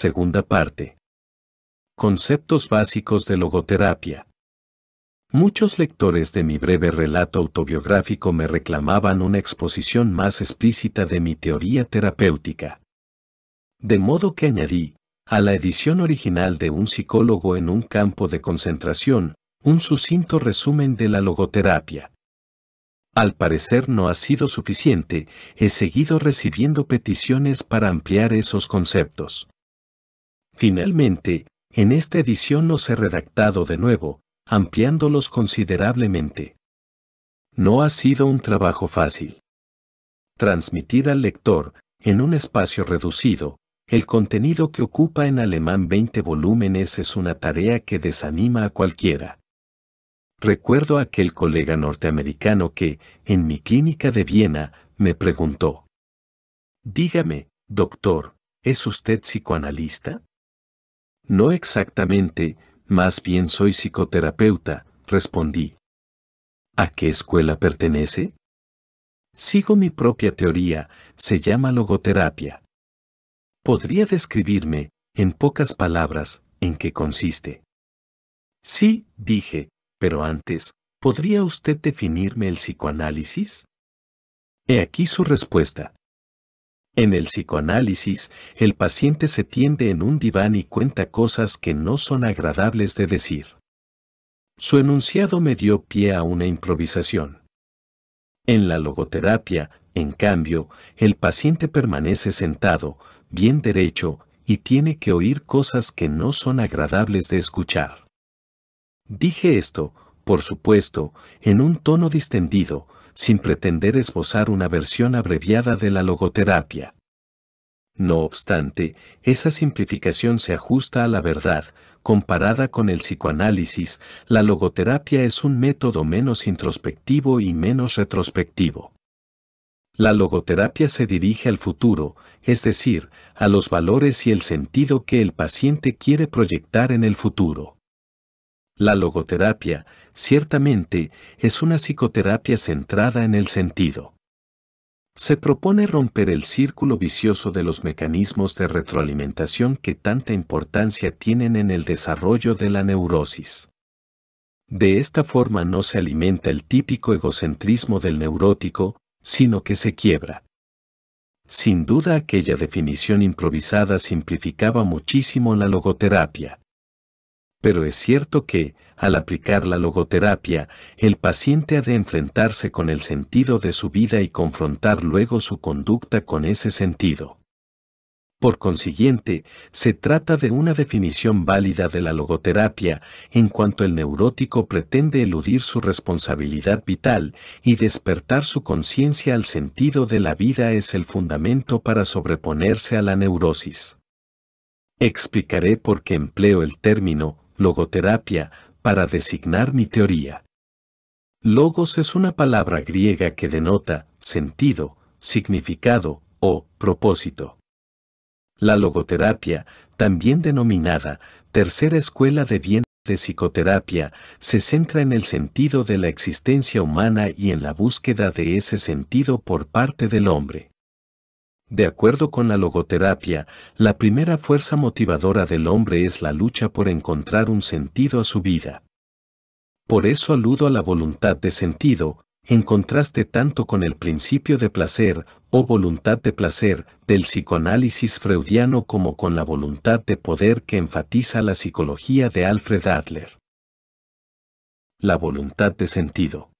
Segunda parte. Conceptos básicos de logoterapia. Muchos lectores de mi breve relato autobiográfico me reclamaban una exposición más explícita de mi teoría terapéutica. De modo que añadí, a la edición original de Un psicólogo en un campo de concentración, un sucinto resumen de la logoterapia. Al parecer no ha sido suficiente, he seguido recibiendo peticiones para ampliar esos conceptos. Finalmente, en esta edición los he redactado de nuevo, ampliándolos considerablemente. No ha sido un trabajo fácil. Transmitir al lector, en un espacio reducido, el contenido que ocupa en alemán 20 volúmenes es una tarea que desanima a cualquiera. Recuerdo a aquel colega norteamericano que, en mi clínica de Viena, me preguntó, Dígame, doctor, ¿es usted psicoanalista? No exactamente, más bien soy psicoterapeuta, respondí. ¿A qué escuela pertenece? Sigo mi propia teoría, se llama logoterapia. ¿Podría describirme, en pocas palabras, en qué consiste? Sí, dije, pero antes, ¿podría usted definirme el psicoanálisis? He aquí su respuesta. En el psicoanálisis, el paciente se tiende en un diván y cuenta cosas que no son agradables de decir. Su enunciado me dio pie a una improvisación. En la logoterapia, en cambio, el paciente permanece sentado, bien derecho, y tiene que oír cosas que no son agradables de escuchar. Dije esto, por supuesto, en un tono distendido, sin pretender esbozar una versión abreviada de la logoterapia. No obstante, esa simplificación se ajusta a la verdad. Comparada con el psicoanálisis, la logoterapia es un método menos introspectivo y menos retrospectivo. La logoterapia se dirige al futuro, es decir, a los valores y el sentido que el paciente quiere proyectar en el futuro. La logoterapia, ciertamente, es una psicoterapia centrada en el sentido. Se propone romper el círculo vicioso de los mecanismos de retroalimentación que tanta importancia tienen en el desarrollo de la neurosis. De esta forma no se alimenta el típico egocentrismo del neurótico, sino que se quiebra. Sin duda aquella definición improvisada simplificaba muchísimo la logoterapia pero es cierto que, al aplicar la logoterapia, el paciente ha de enfrentarse con el sentido de su vida y confrontar luego su conducta con ese sentido. Por consiguiente, se trata de una definición válida de la logoterapia en cuanto el neurótico pretende eludir su responsabilidad vital y despertar su conciencia al sentido de la vida es el fundamento para sobreponerse a la neurosis. Explicaré por qué empleo el término logoterapia, para designar mi teoría. Logos es una palabra griega que denota sentido, significado o propósito. La logoterapia, también denominada tercera escuela de bien de psicoterapia, se centra en el sentido de la existencia humana y en la búsqueda de ese sentido por parte del hombre. De acuerdo con la logoterapia, la primera fuerza motivadora del hombre es la lucha por encontrar un sentido a su vida. Por eso aludo a la voluntad de sentido, en contraste tanto con el principio de placer o voluntad de placer del psicoanálisis freudiano como con la voluntad de poder que enfatiza la psicología de Alfred Adler. La voluntad de sentido.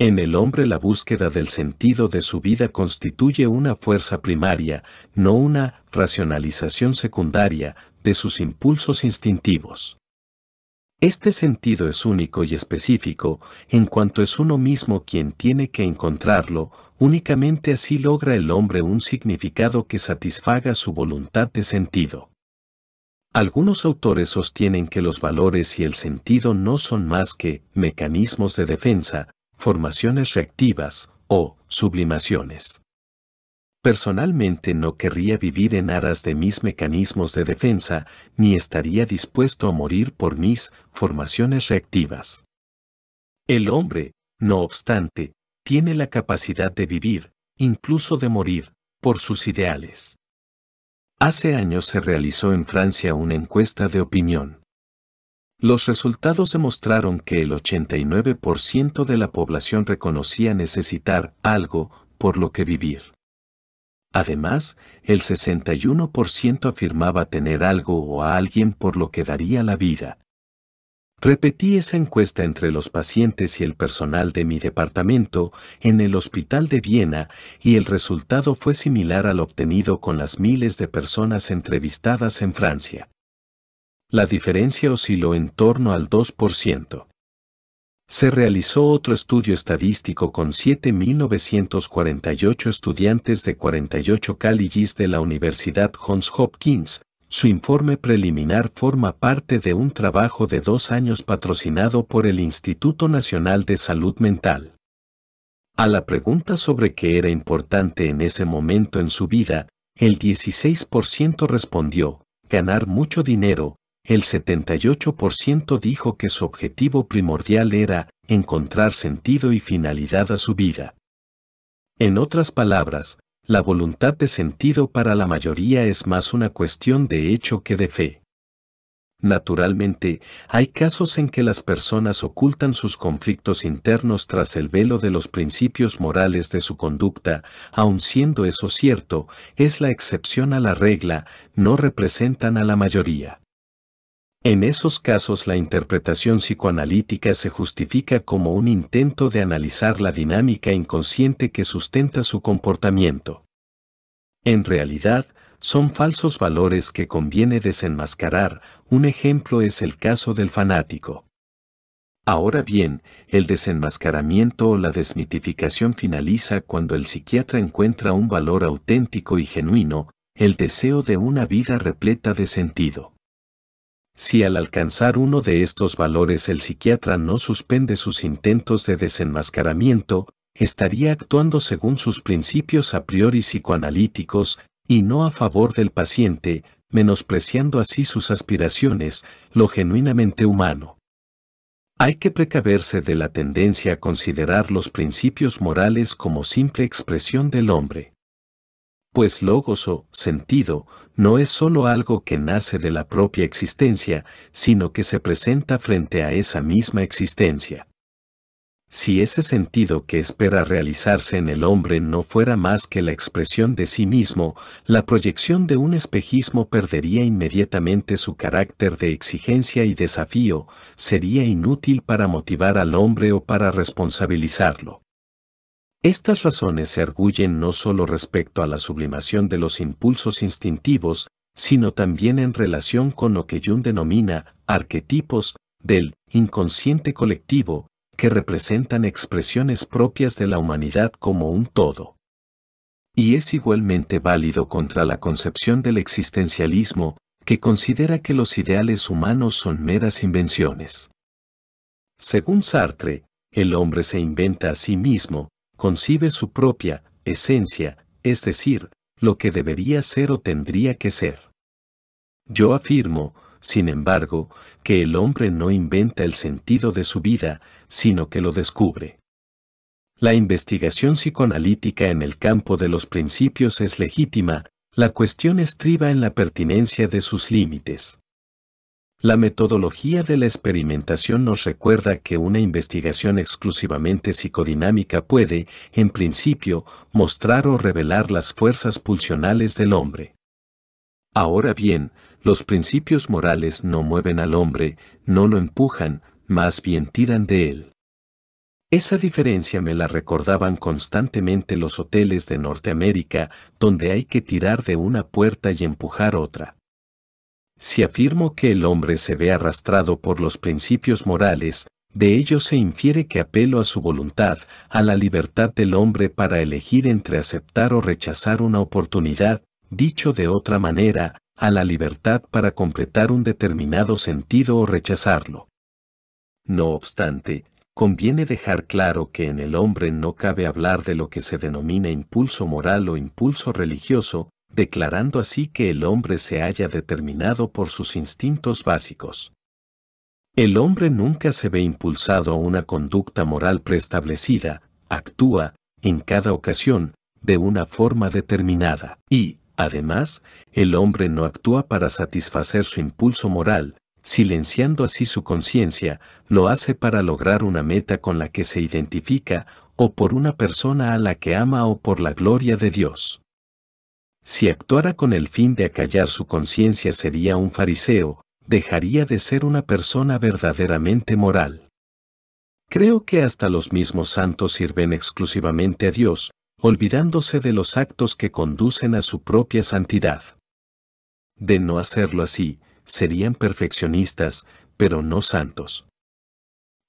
En el hombre la búsqueda del sentido de su vida constituye una fuerza primaria, no una racionalización secundaria de sus impulsos instintivos. Este sentido es único y específico, en cuanto es uno mismo quien tiene que encontrarlo, únicamente así logra el hombre un significado que satisfaga su voluntad de sentido. Algunos autores sostienen que los valores y el sentido no son más que mecanismos de defensa, formaciones reactivas o sublimaciones. Personalmente no querría vivir en aras de mis mecanismos de defensa, ni estaría dispuesto a morir por mis formaciones reactivas. El hombre, no obstante, tiene la capacidad de vivir, incluso de morir, por sus ideales. Hace años se realizó en Francia una encuesta de opinión. Los resultados demostraron que el 89% de la población reconocía necesitar algo por lo que vivir. Además, el 61% afirmaba tener algo o a alguien por lo que daría la vida. Repetí esa encuesta entre los pacientes y el personal de mi departamento en el hospital de Viena y el resultado fue similar al obtenido con las miles de personas entrevistadas en Francia la diferencia osciló en torno al 2%. Se realizó otro estudio estadístico con 7.948 estudiantes de 48 colleges de la Universidad Johns Hopkins. Su informe preliminar forma parte de un trabajo de dos años patrocinado por el Instituto Nacional de Salud Mental. A la pregunta sobre qué era importante en ese momento en su vida, el 16% respondió, ganar mucho dinero, el 78% dijo que su objetivo primordial era encontrar sentido y finalidad a su vida. En otras palabras, la voluntad de sentido para la mayoría es más una cuestión de hecho que de fe. Naturalmente, hay casos en que las personas ocultan sus conflictos internos tras el velo de los principios morales de su conducta, aun siendo eso cierto, es la excepción a la regla, no representan a la mayoría. En esos casos la interpretación psicoanalítica se justifica como un intento de analizar la dinámica inconsciente que sustenta su comportamiento. En realidad, son falsos valores que conviene desenmascarar, un ejemplo es el caso del fanático. Ahora bien, el desenmascaramiento o la desmitificación finaliza cuando el psiquiatra encuentra un valor auténtico y genuino, el deseo de una vida repleta de sentido. Si al alcanzar uno de estos valores el psiquiatra no suspende sus intentos de desenmascaramiento, estaría actuando según sus principios a priori psicoanalíticos y no a favor del paciente, menospreciando así sus aspiraciones, lo genuinamente humano. Hay que precaverse de la tendencia a considerar los principios morales como simple expresión del hombre pues logos o sentido no es sólo algo que nace de la propia existencia, sino que se presenta frente a esa misma existencia. Si ese sentido que espera realizarse en el hombre no fuera más que la expresión de sí mismo, la proyección de un espejismo perdería inmediatamente su carácter de exigencia y desafío, sería inútil para motivar al hombre o para responsabilizarlo. Estas razones se arguyen no solo respecto a la sublimación de los impulsos instintivos, sino también en relación con lo que Jung denomina arquetipos del inconsciente colectivo, que representan expresiones propias de la humanidad como un todo. Y es igualmente válido contra la concepción del existencialismo, que considera que los ideales humanos son meras invenciones. Según Sartre, el hombre se inventa a sí mismo, concibe su propia esencia, es decir, lo que debería ser o tendría que ser. Yo afirmo, sin embargo, que el hombre no inventa el sentido de su vida, sino que lo descubre. La investigación psicoanalítica en el campo de los principios es legítima, la cuestión estriba en la pertinencia de sus límites. La metodología de la experimentación nos recuerda que una investigación exclusivamente psicodinámica puede, en principio, mostrar o revelar las fuerzas pulsionales del hombre. Ahora bien, los principios morales no mueven al hombre, no lo empujan, más bien tiran de él. Esa diferencia me la recordaban constantemente los hoteles de Norteamérica, donde hay que tirar de una puerta y empujar otra. Si afirmo que el hombre se ve arrastrado por los principios morales, de ello se infiere que apelo a su voluntad, a la libertad del hombre para elegir entre aceptar o rechazar una oportunidad, dicho de otra manera, a la libertad para completar un determinado sentido o rechazarlo. No obstante, conviene dejar claro que en el hombre no cabe hablar de lo que se denomina impulso moral o impulso religioso, declarando así que el hombre se haya determinado por sus instintos básicos. El hombre nunca se ve impulsado a una conducta moral preestablecida, actúa, en cada ocasión, de una forma determinada, y, además, el hombre no actúa para satisfacer su impulso moral, silenciando así su conciencia, lo hace para lograr una meta con la que se identifica, o por una persona a la que ama o por la gloria de Dios. Si actuara con el fin de acallar su conciencia sería un fariseo, dejaría de ser una persona verdaderamente moral. Creo que hasta los mismos santos sirven exclusivamente a Dios, olvidándose de los actos que conducen a su propia santidad. De no hacerlo así, serían perfeccionistas, pero no santos.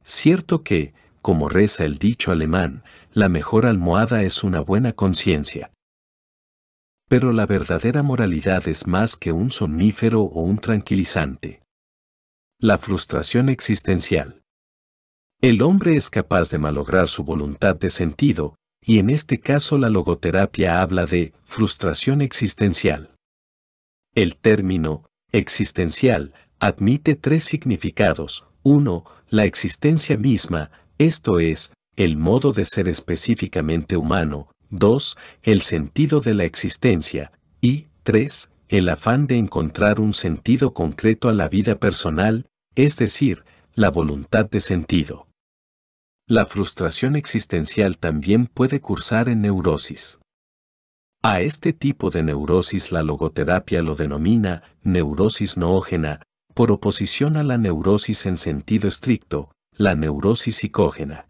Cierto que, como reza el dicho alemán, la mejor almohada es una buena conciencia. Pero la verdadera moralidad es más que un somnífero o un tranquilizante. La frustración existencial. El hombre es capaz de malograr su voluntad de sentido, y en este caso la logoterapia habla de frustración existencial. El término existencial admite tres significados. Uno, la existencia misma, esto es, el modo de ser específicamente humano. 2. El sentido de la existencia. Y 3. El afán de encontrar un sentido concreto a la vida personal, es decir, la voluntad de sentido. La frustración existencial también puede cursar en neurosis. A este tipo de neurosis la logoterapia lo denomina neurosis noógena, por oposición a la neurosis en sentido estricto, la neurosis psicógena.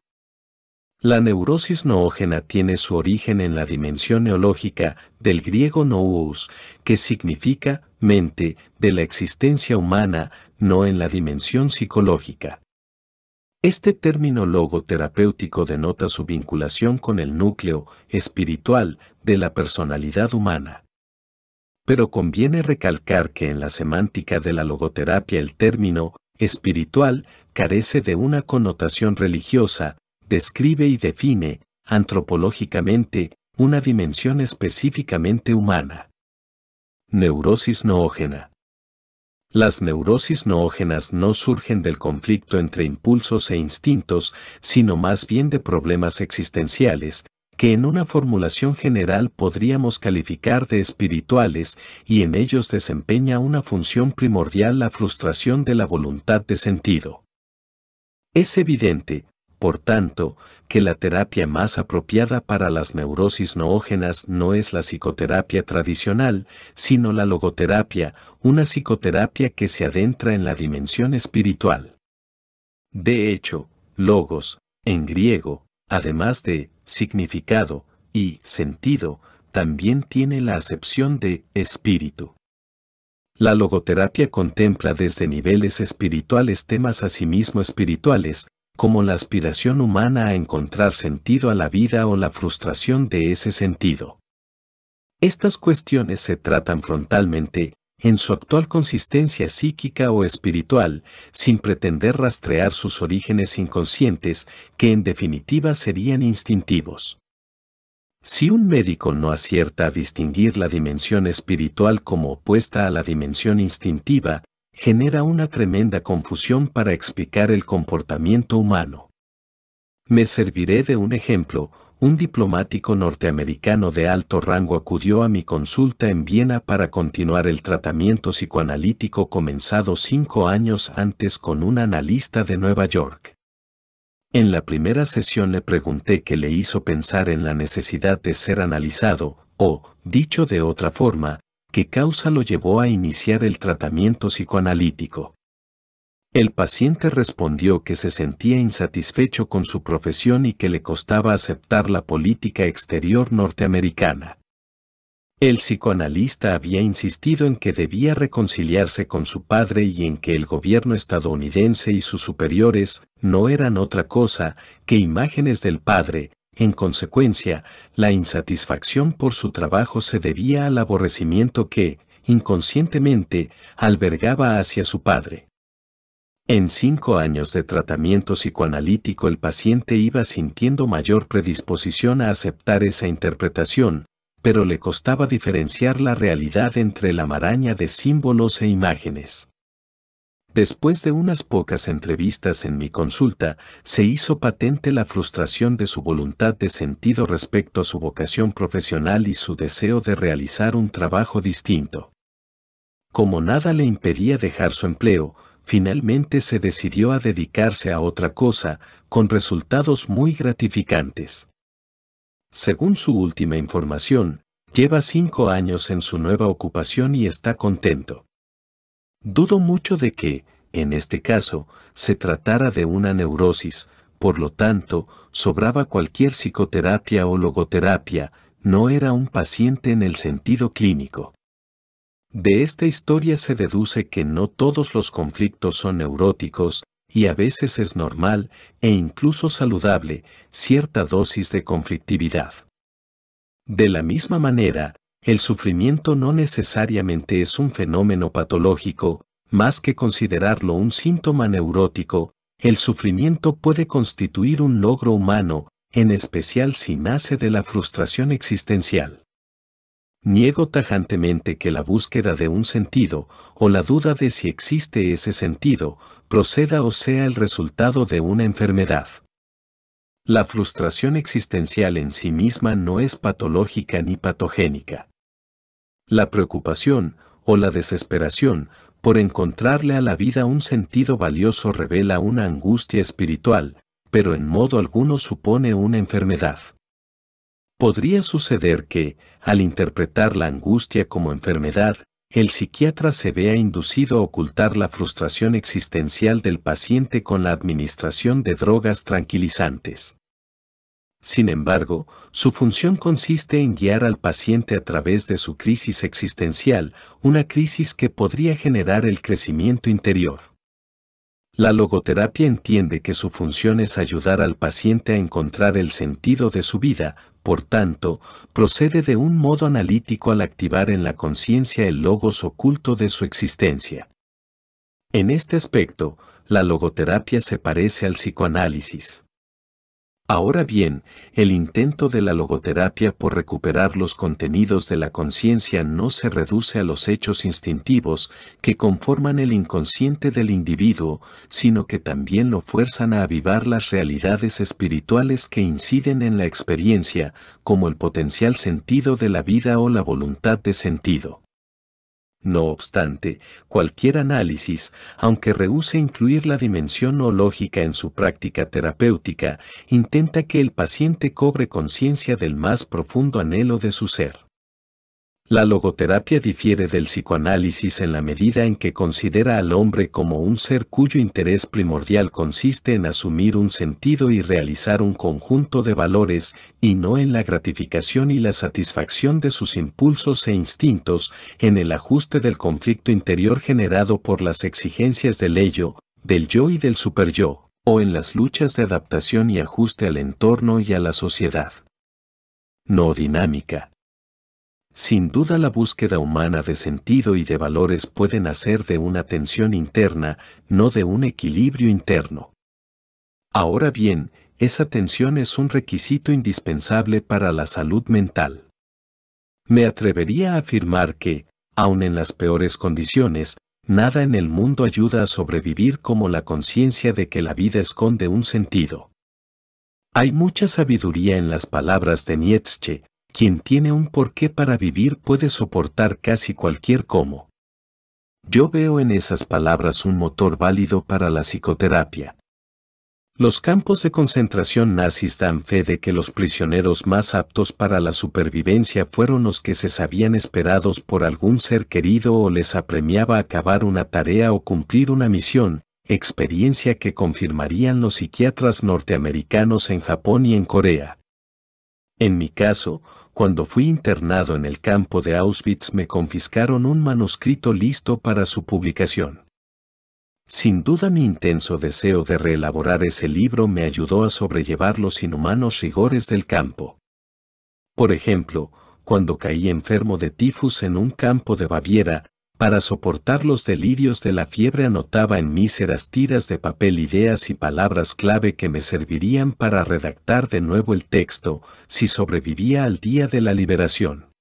La neurosis noógena tiene su origen en la dimensión neológica del griego nous, que significa mente de la existencia humana, no en la dimensión psicológica. Este término logoterapéutico denota su vinculación con el núcleo espiritual de la personalidad humana. Pero conviene recalcar que en la semántica de la logoterapia el término espiritual carece de una connotación religiosa, describe y define, antropológicamente, una dimensión específicamente humana. Neurosis noógena. Las neurosis noógenas no surgen del conflicto entre impulsos e instintos, sino más bien de problemas existenciales, que en una formulación general podríamos calificar de espirituales, y en ellos desempeña una función primordial la frustración de la voluntad de sentido. Es evidente, por tanto, que la terapia más apropiada para las neurosis noógenas no es la psicoterapia tradicional, sino la logoterapia, una psicoterapia que se adentra en la dimensión espiritual. De hecho, logos, en griego, además de significado y sentido, también tiene la acepción de espíritu. La logoterapia contempla desde niveles espirituales temas asimismo espirituales, como la aspiración humana a encontrar sentido a la vida o la frustración de ese sentido. Estas cuestiones se tratan frontalmente, en su actual consistencia psíquica o espiritual, sin pretender rastrear sus orígenes inconscientes, que en definitiva serían instintivos. Si un médico no acierta a distinguir la dimensión espiritual como opuesta a la dimensión instintiva, genera una tremenda confusión para explicar el comportamiento humano. Me serviré de un ejemplo, un diplomático norteamericano de alto rango acudió a mi consulta en Viena para continuar el tratamiento psicoanalítico comenzado cinco años antes con un analista de Nueva York. En la primera sesión le pregunté qué le hizo pensar en la necesidad de ser analizado, o, dicho de otra forma, ¿Qué causa lo llevó a iniciar el tratamiento psicoanalítico. El paciente respondió que se sentía insatisfecho con su profesión y que le costaba aceptar la política exterior norteamericana. El psicoanalista había insistido en que debía reconciliarse con su padre y en que el gobierno estadounidense y sus superiores no eran otra cosa que imágenes del padre, en consecuencia, la insatisfacción por su trabajo se debía al aborrecimiento que, inconscientemente, albergaba hacia su padre. En cinco años de tratamiento psicoanalítico el paciente iba sintiendo mayor predisposición a aceptar esa interpretación, pero le costaba diferenciar la realidad entre la maraña de símbolos e imágenes. Después de unas pocas entrevistas en mi consulta, se hizo patente la frustración de su voluntad de sentido respecto a su vocación profesional y su deseo de realizar un trabajo distinto. Como nada le impedía dejar su empleo, finalmente se decidió a dedicarse a otra cosa, con resultados muy gratificantes. Según su última información, lleva cinco años en su nueva ocupación y está contento. Dudo mucho de que, en este caso, se tratara de una neurosis, por lo tanto, sobraba cualquier psicoterapia o logoterapia, no era un paciente en el sentido clínico. De esta historia se deduce que no todos los conflictos son neuróticos, y a veces es normal e incluso saludable cierta dosis de conflictividad. De la misma manera, el sufrimiento no necesariamente es un fenómeno patológico, más que considerarlo un síntoma neurótico, el sufrimiento puede constituir un logro humano, en especial si nace de la frustración existencial. Niego tajantemente que la búsqueda de un sentido, o la duda de si existe ese sentido, proceda o sea el resultado de una enfermedad. La frustración existencial en sí misma no es patológica ni patogénica la preocupación o la desesperación por encontrarle a la vida un sentido valioso revela una angustia espiritual, pero en modo alguno supone una enfermedad. Podría suceder que, al interpretar la angustia como enfermedad, el psiquiatra se vea inducido a ocultar la frustración existencial del paciente con la administración de drogas tranquilizantes. Sin embargo, su función consiste en guiar al paciente a través de su crisis existencial, una crisis que podría generar el crecimiento interior. La logoterapia entiende que su función es ayudar al paciente a encontrar el sentido de su vida, por tanto, procede de un modo analítico al activar en la conciencia el logos oculto de su existencia. En este aspecto, la logoterapia se parece al psicoanálisis. Ahora bien, el intento de la logoterapia por recuperar los contenidos de la conciencia no se reduce a los hechos instintivos que conforman el inconsciente del individuo, sino que también lo fuerzan a avivar las realidades espirituales que inciden en la experiencia, como el potencial sentido de la vida o la voluntad de sentido. No obstante, cualquier análisis, aunque rehúse incluir la dimensión no lógica en su práctica terapéutica, intenta que el paciente cobre conciencia del más profundo anhelo de su ser. La logoterapia difiere del psicoanálisis en la medida en que considera al hombre como un ser cuyo interés primordial consiste en asumir un sentido y realizar un conjunto de valores, y no en la gratificación y la satisfacción de sus impulsos e instintos, en el ajuste del conflicto interior generado por las exigencias del ello, del yo y del superyo, o en las luchas de adaptación y ajuste al entorno y a la sociedad. No dinámica sin duda la búsqueda humana de sentido y de valores puede nacer de una tensión interna, no de un equilibrio interno. Ahora bien, esa tensión es un requisito indispensable para la salud mental. Me atrevería a afirmar que, aun en las peores condiciones, nada en el mundo ayuda a sobrevivir como la conciencia de que la vida esconde un sentido. Hay mucha sabiduría en las palabras de Nietzsche, quien tiene un porqué para vivir puede soportar casi cualquier cómo. Yo veo en esas palabras un motor válido para la psicoterapia. Los campos de concentración nazis dan fe de que los prisioneros más aptos para la supervivencia fueron los que se sabían esperados por algún ser querido o les apremiaba acabar una tarea o cumplir una misión, experiencia que confirmarían los psiquiatras norteamericanos en Japón y en Corea. En mi caso, cuando fui internado en el campo de Auschwitz me confiscaron un manuscrito listo para su publicación. Sin duda mi intenso deseo de reelaborar ese libro me ayudó a sobrellevar los inhumanos rigores del campo. Por ejemplo, cuando caí enfermo de tifus en un campo de Baviera, para soportar los delirios de la fiebre anotaba en míseras tiras de papel ideas y palabras clave que me servirían para redactar de nuevo el texto, si sobrevivía al día de la liberación.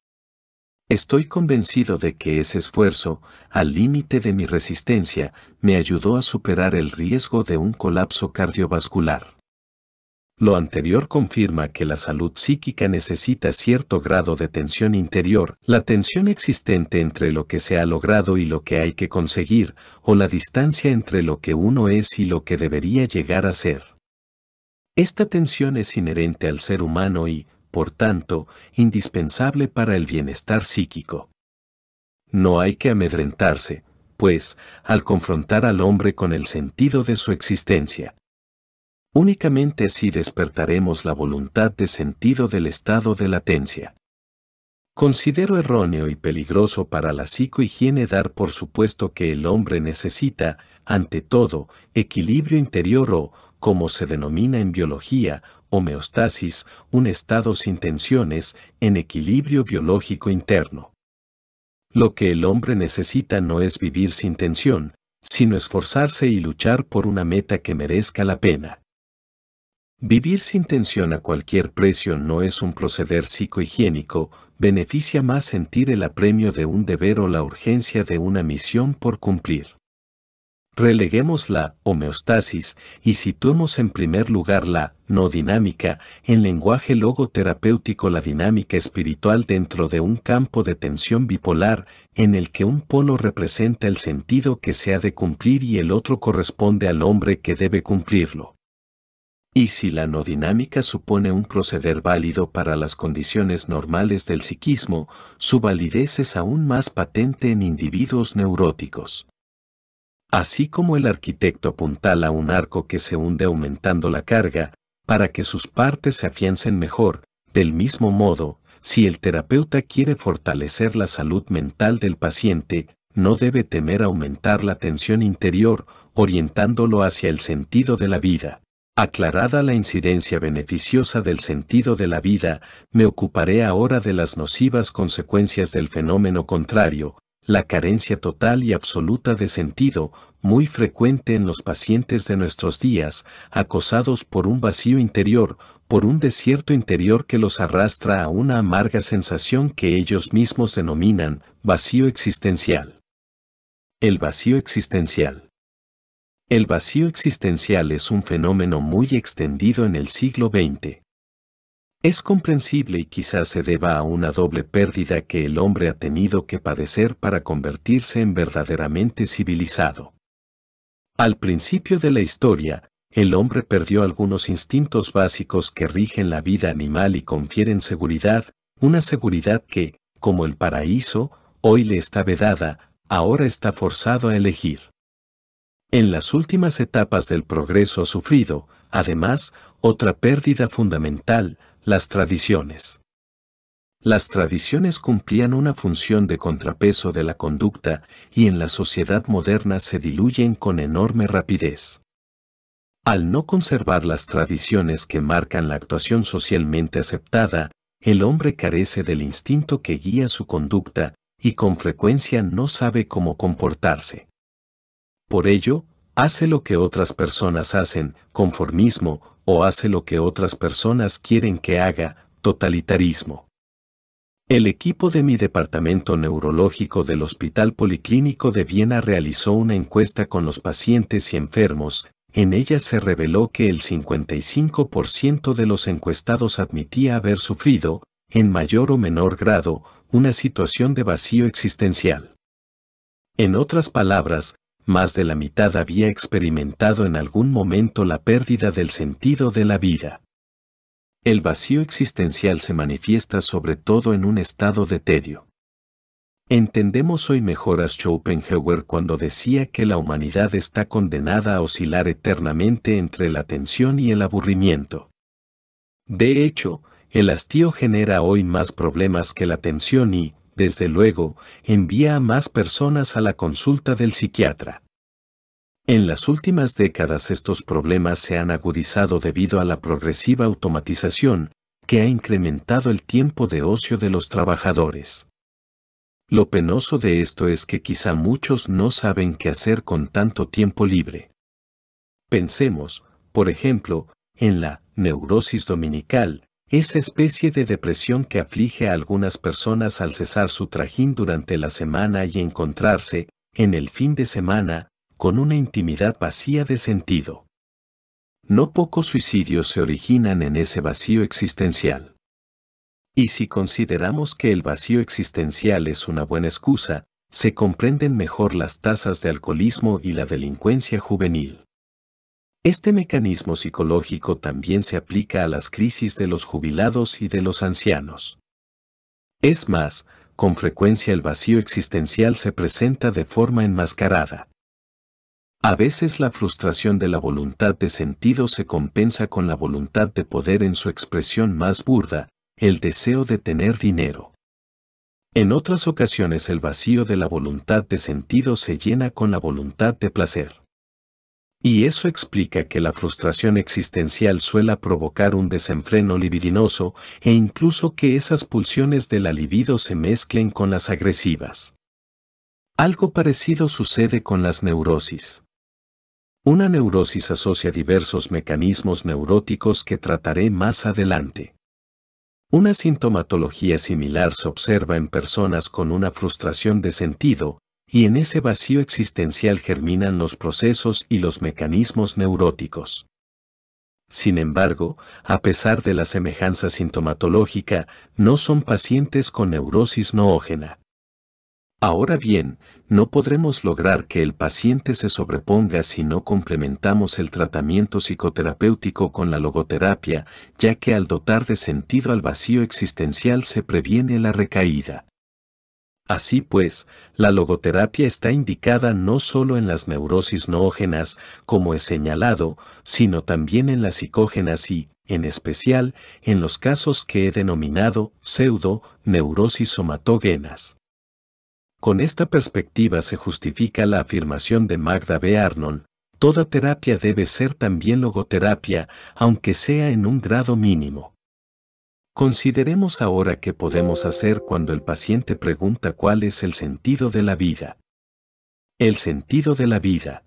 Estoy convencido de que ese esfuerzo, al límite de mi resistencia, me ayudó a superar el riesgo de un colapso cardiovascular. Lo anterior confirma que la salud psíquica necesita cierto grado de tensión interior, la tensión existente entre lo que se ha logrado y lo que hay que conseguir, o la distancia entre lo que uno es y lo que debería llegar a ser. Esta tensión es inherente al ser humano y, por tanto, indispensable para el bienestar psíquico. No hay que amedrentarse, pues, al confrontar al hombre con el sentido de su existencia únicamente si despertaremos la voluntad de sentido del estado de latencia. Considero erróneo y peligroso para la psicohigiene dar por supuesto que el hombre necesita, ante todo, equilibrio interior o, como se denomina en biología, homeostasis, un estado sin tensiones, en equilibrio biológico interno. Lo que el hombre necesita no es vivir sin tensión, sino esforzarse y luchar por una meta que merezca la pena. Vivir sin tensión a cualquier precio no es un proceder psicohigiénico, beneficia más sentir el apremio de un deber o la urgencia de una misión por cumplir. Releguemos la homeostasis y situemos en primer lugar la no dinámica, en lenguaje logoterapéutico la dinámica espiritual dentro de un campo de tensión bipolar, en el que un polo representa el sentido que se ha de cumplir y el otro corresponde al hombre que debe cumplirlo y si la no supone un proceder válido para las condiciones normales del psiquismo, su validez es aún más patente en individuos neuróticos. Así como el arquitecto apuntala un arco que se hunde aumentando la carga, para que sus partes se afiancen mejor, del mismo modo, si el terapeuta quiere fortalecer la salud mental del paciente, no debe temer aumentar la tensión interior, orientándolo hacia el sentido de la vida Aclarada la incidencia beneficiosa del sentido de la vida, me ocuparé ahora de las nocivas consecuencias del fenómeno contrario, la carencia total y absoluta de sentido, muy frecuente en los pacientes de nuestros días, acosados por un vacío interior, por un desierto interior que los arrastra a una amarga sensación que ellos mismos denominan vacío existencial. El vacío existencial el vacío existencial es un fenómeno muy extendido en el siglo XX. Es comprensible y quizás se deba a una doble pérdida que el hombre ha tenido que padecer para convertirse en verdaderamente civilizado. Al principio de la historia, el hombre perdió algunos instintos básicos que rigen la vida animal y confieren seguridad, una seguridad que, como el paraíso, hoy le está vedada, ahora está forzado a elegir. En las últimas etapas del progreso ha sufrido, además, otra pérdida fundamental, las tradiciones. Las tradiciones cumplían una función de contrapeso de la conducta y en la sociedad moderna se diluyen con enorme rapidez. Al no conservar las tradiciones que marcan la actuación socialmente aceptada, el hombre carece del instinto que guía su conducta y con frecuencia no sabe cómo comportarse. Por ello, hace lo que otras personas hacen, conformismo, o hace lo que otras personas quieren que haga, totalitarismo. El equipo de mi departamento neurológico del Hospital Policlínico de Viena realizó una encuesta con los pacientes y enfermos, en ella se reveló que el 55% de los encuestados admitía haber sufrido, en mayor o menor grado, una situación de vacío existencial. En otras palabras, más de la mitad había experimentado en algún momento la pérdida del sentido de la vida. El vacío existencial se manifiesta sobre todo en un estado de tedio. Entendemos hoy mejor a Schopenhauer cuando decía que la humanidad está condenada a oscilar eternamente entre la tensión y el aburrimiento. De hecho, el hastío genera hoy más problemas que la tensión y, desde luego, envía a más personas a la consulta del psiquiatra. En las últimas décadas estos problemas se han agudizado debido a la progresiva automatización, que ha incrementado el tiempo de ocio de los trabajadores. Lo penoso de esto es que quizá muchos no saben qué hacer con tanto tiempo libre. Pensemos, por ejemplo, en la neurosis dominical, esa especie de depresión que aflige a algunas personas al cesar su trajín durante la semana y encontrarse, en el fin de semana, con una intimidad vacía de sentido. No pocos suicidios se originan en ese vacío existencial. Y si consideramos que el vacío existencial es una buena excusa, se comprenden mejor las tasas de alcoholismo y la delincuencia juvenil. Este mecanismo psicológico también se aplica a las crisis de los jubilados y de los ancianos. Es más, con frecuencia el vacío existencial se presenta de forma enmascarada. A veces la frustración de la voluntad de sentido se compensa con la voluntad de poder en su expresión más burda, el deseo de tener dinero. En otras ocasiones el vacío de la voluntad de sentido se llena con la voluntad de placer. Y eso explica que la frustración existencial suela provocar un desenfreno libidinoso e incluso que esas pulsiones de la libido se mezclen con las agresivas. Algo parecido sucede con las neurosis. Una neurosis asocia diversos mecanismos neuróticos que trataré más adelante. Una sintomatología similar se observa en personas con una frustración de sentido, y en ese vacío existencial germinan los procesos y los mecanismos neuróticos. Sin embargo, a pesar de la semejanza sintomatológica, no son pacientes con neurosis noógena. Ahora bien, no podremos lograr que el paciente se sobreponga si no complementamos el tratamiento psicoterapéutico con la logoterapia, ya que al dotar de sentido al vacío existencial se previene la recaída. Así pues, la logoterapia está indicada no solo en las neurosis noógenas, como he señalado, sino también en las psicógenas y, en especial, en los casos que he denominado pseudo-neurosis somatógenas. Con esta perspectiva se justifica la afirmación de Magda B. toda terapia debe ser también logoterapia, aunque sea en un grado mínimo. Consideremos ahora qué podemos hacer cuando el paciente pregunta cuál es el sentido de la vida. El sentido de la vida.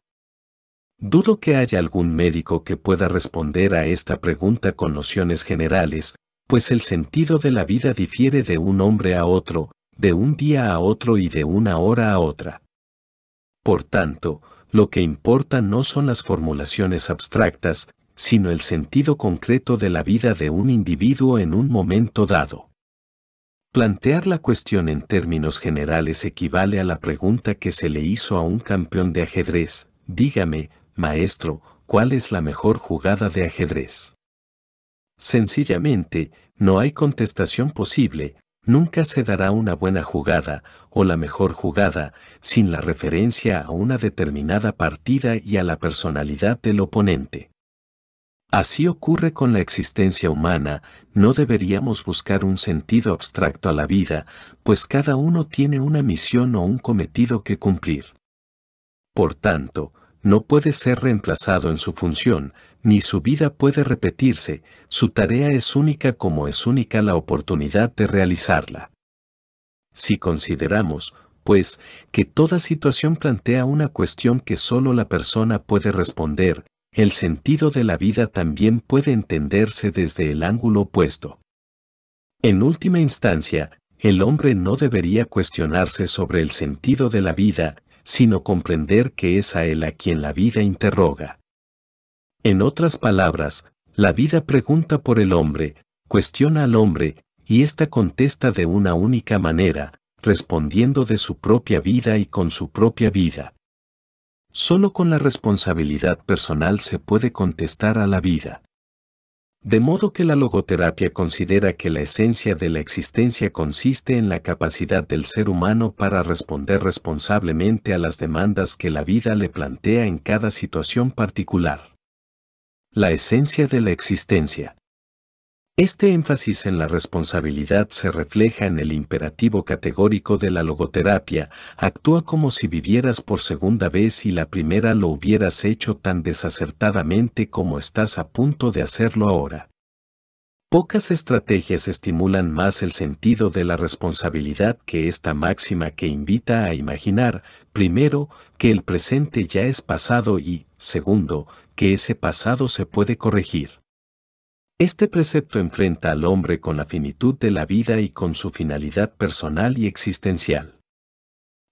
Dudo que haya algún médico que pueda responder a esta pregunta con nociones generales, pues el sentido de la vida difiere de un hombre a otro, de un día a otro y de una hora a otra. Por tanto, lo que importa no son las formulaciones abstractas, sino el sentido concreto de la vida de un individuo en un momento dado. Plantear la cuestión en términos generales equivale a la pregunta que se le hizo a un campeón de ajedrez, dígame, maestro, ¿cuál es la mejor jugada de ajedrez? Sencillamente, no hay contestación posible, nunca se dará una buena jugada o la mejor jugada sin la referencia a una determinada partida y a la personalidad del oponente. Así ocurre con la existencia humana, no deberíamos buscar un sentido abstracto a la vida, pues cada uno tiene una misión o un cometido que cumplir. Por tanto, no puede ser reemplazado en su función, ni su vida puede repetirse, su tarea es única como es única la oportunidad de realizarla. Si consideramos, pues, que toda situación plantea una cuestión que solo la persona puede responder, el sentido de la vida también puede entenderse desde el ángulo opuesto. En última instancia, el hombre no debería cuestionarse sobre el sentido de la vida, sino comprender que es a él a quien la vida interroga. En otras palabras, la vida pregunta por el hombre, cuestiona al hombre, y ésta contesta de una única manera, respondiendo de su propia vida y con su propia vida. Solo con la responsabilidad personal se puede contestar a la vida. De modo que la logoterapia considera que la esencia de la existencia consiste en la capacidad del ser humano para responder responsablemente a las demandas que la vida le plantea en cada situación particular. La esencia de la existencia. Este énfasis en la responsabilidad se refleja en el imperativo categórico de la logoterapia, actúa como si vivieras por segunda vez y la primera lo hubieras hecho tan desacertadamente como estás a punto de hacerlo ahora. Pocas estrategias estimulan más el sentido de la responsabilidad que esta máxima que invita a imaginar, primero, que el presente ya es pasado y, segundo, que ese pasado se puede corregir. Este precepto enfrenta al hombre con la finitud de la vida y con su finalidad personal y existencial.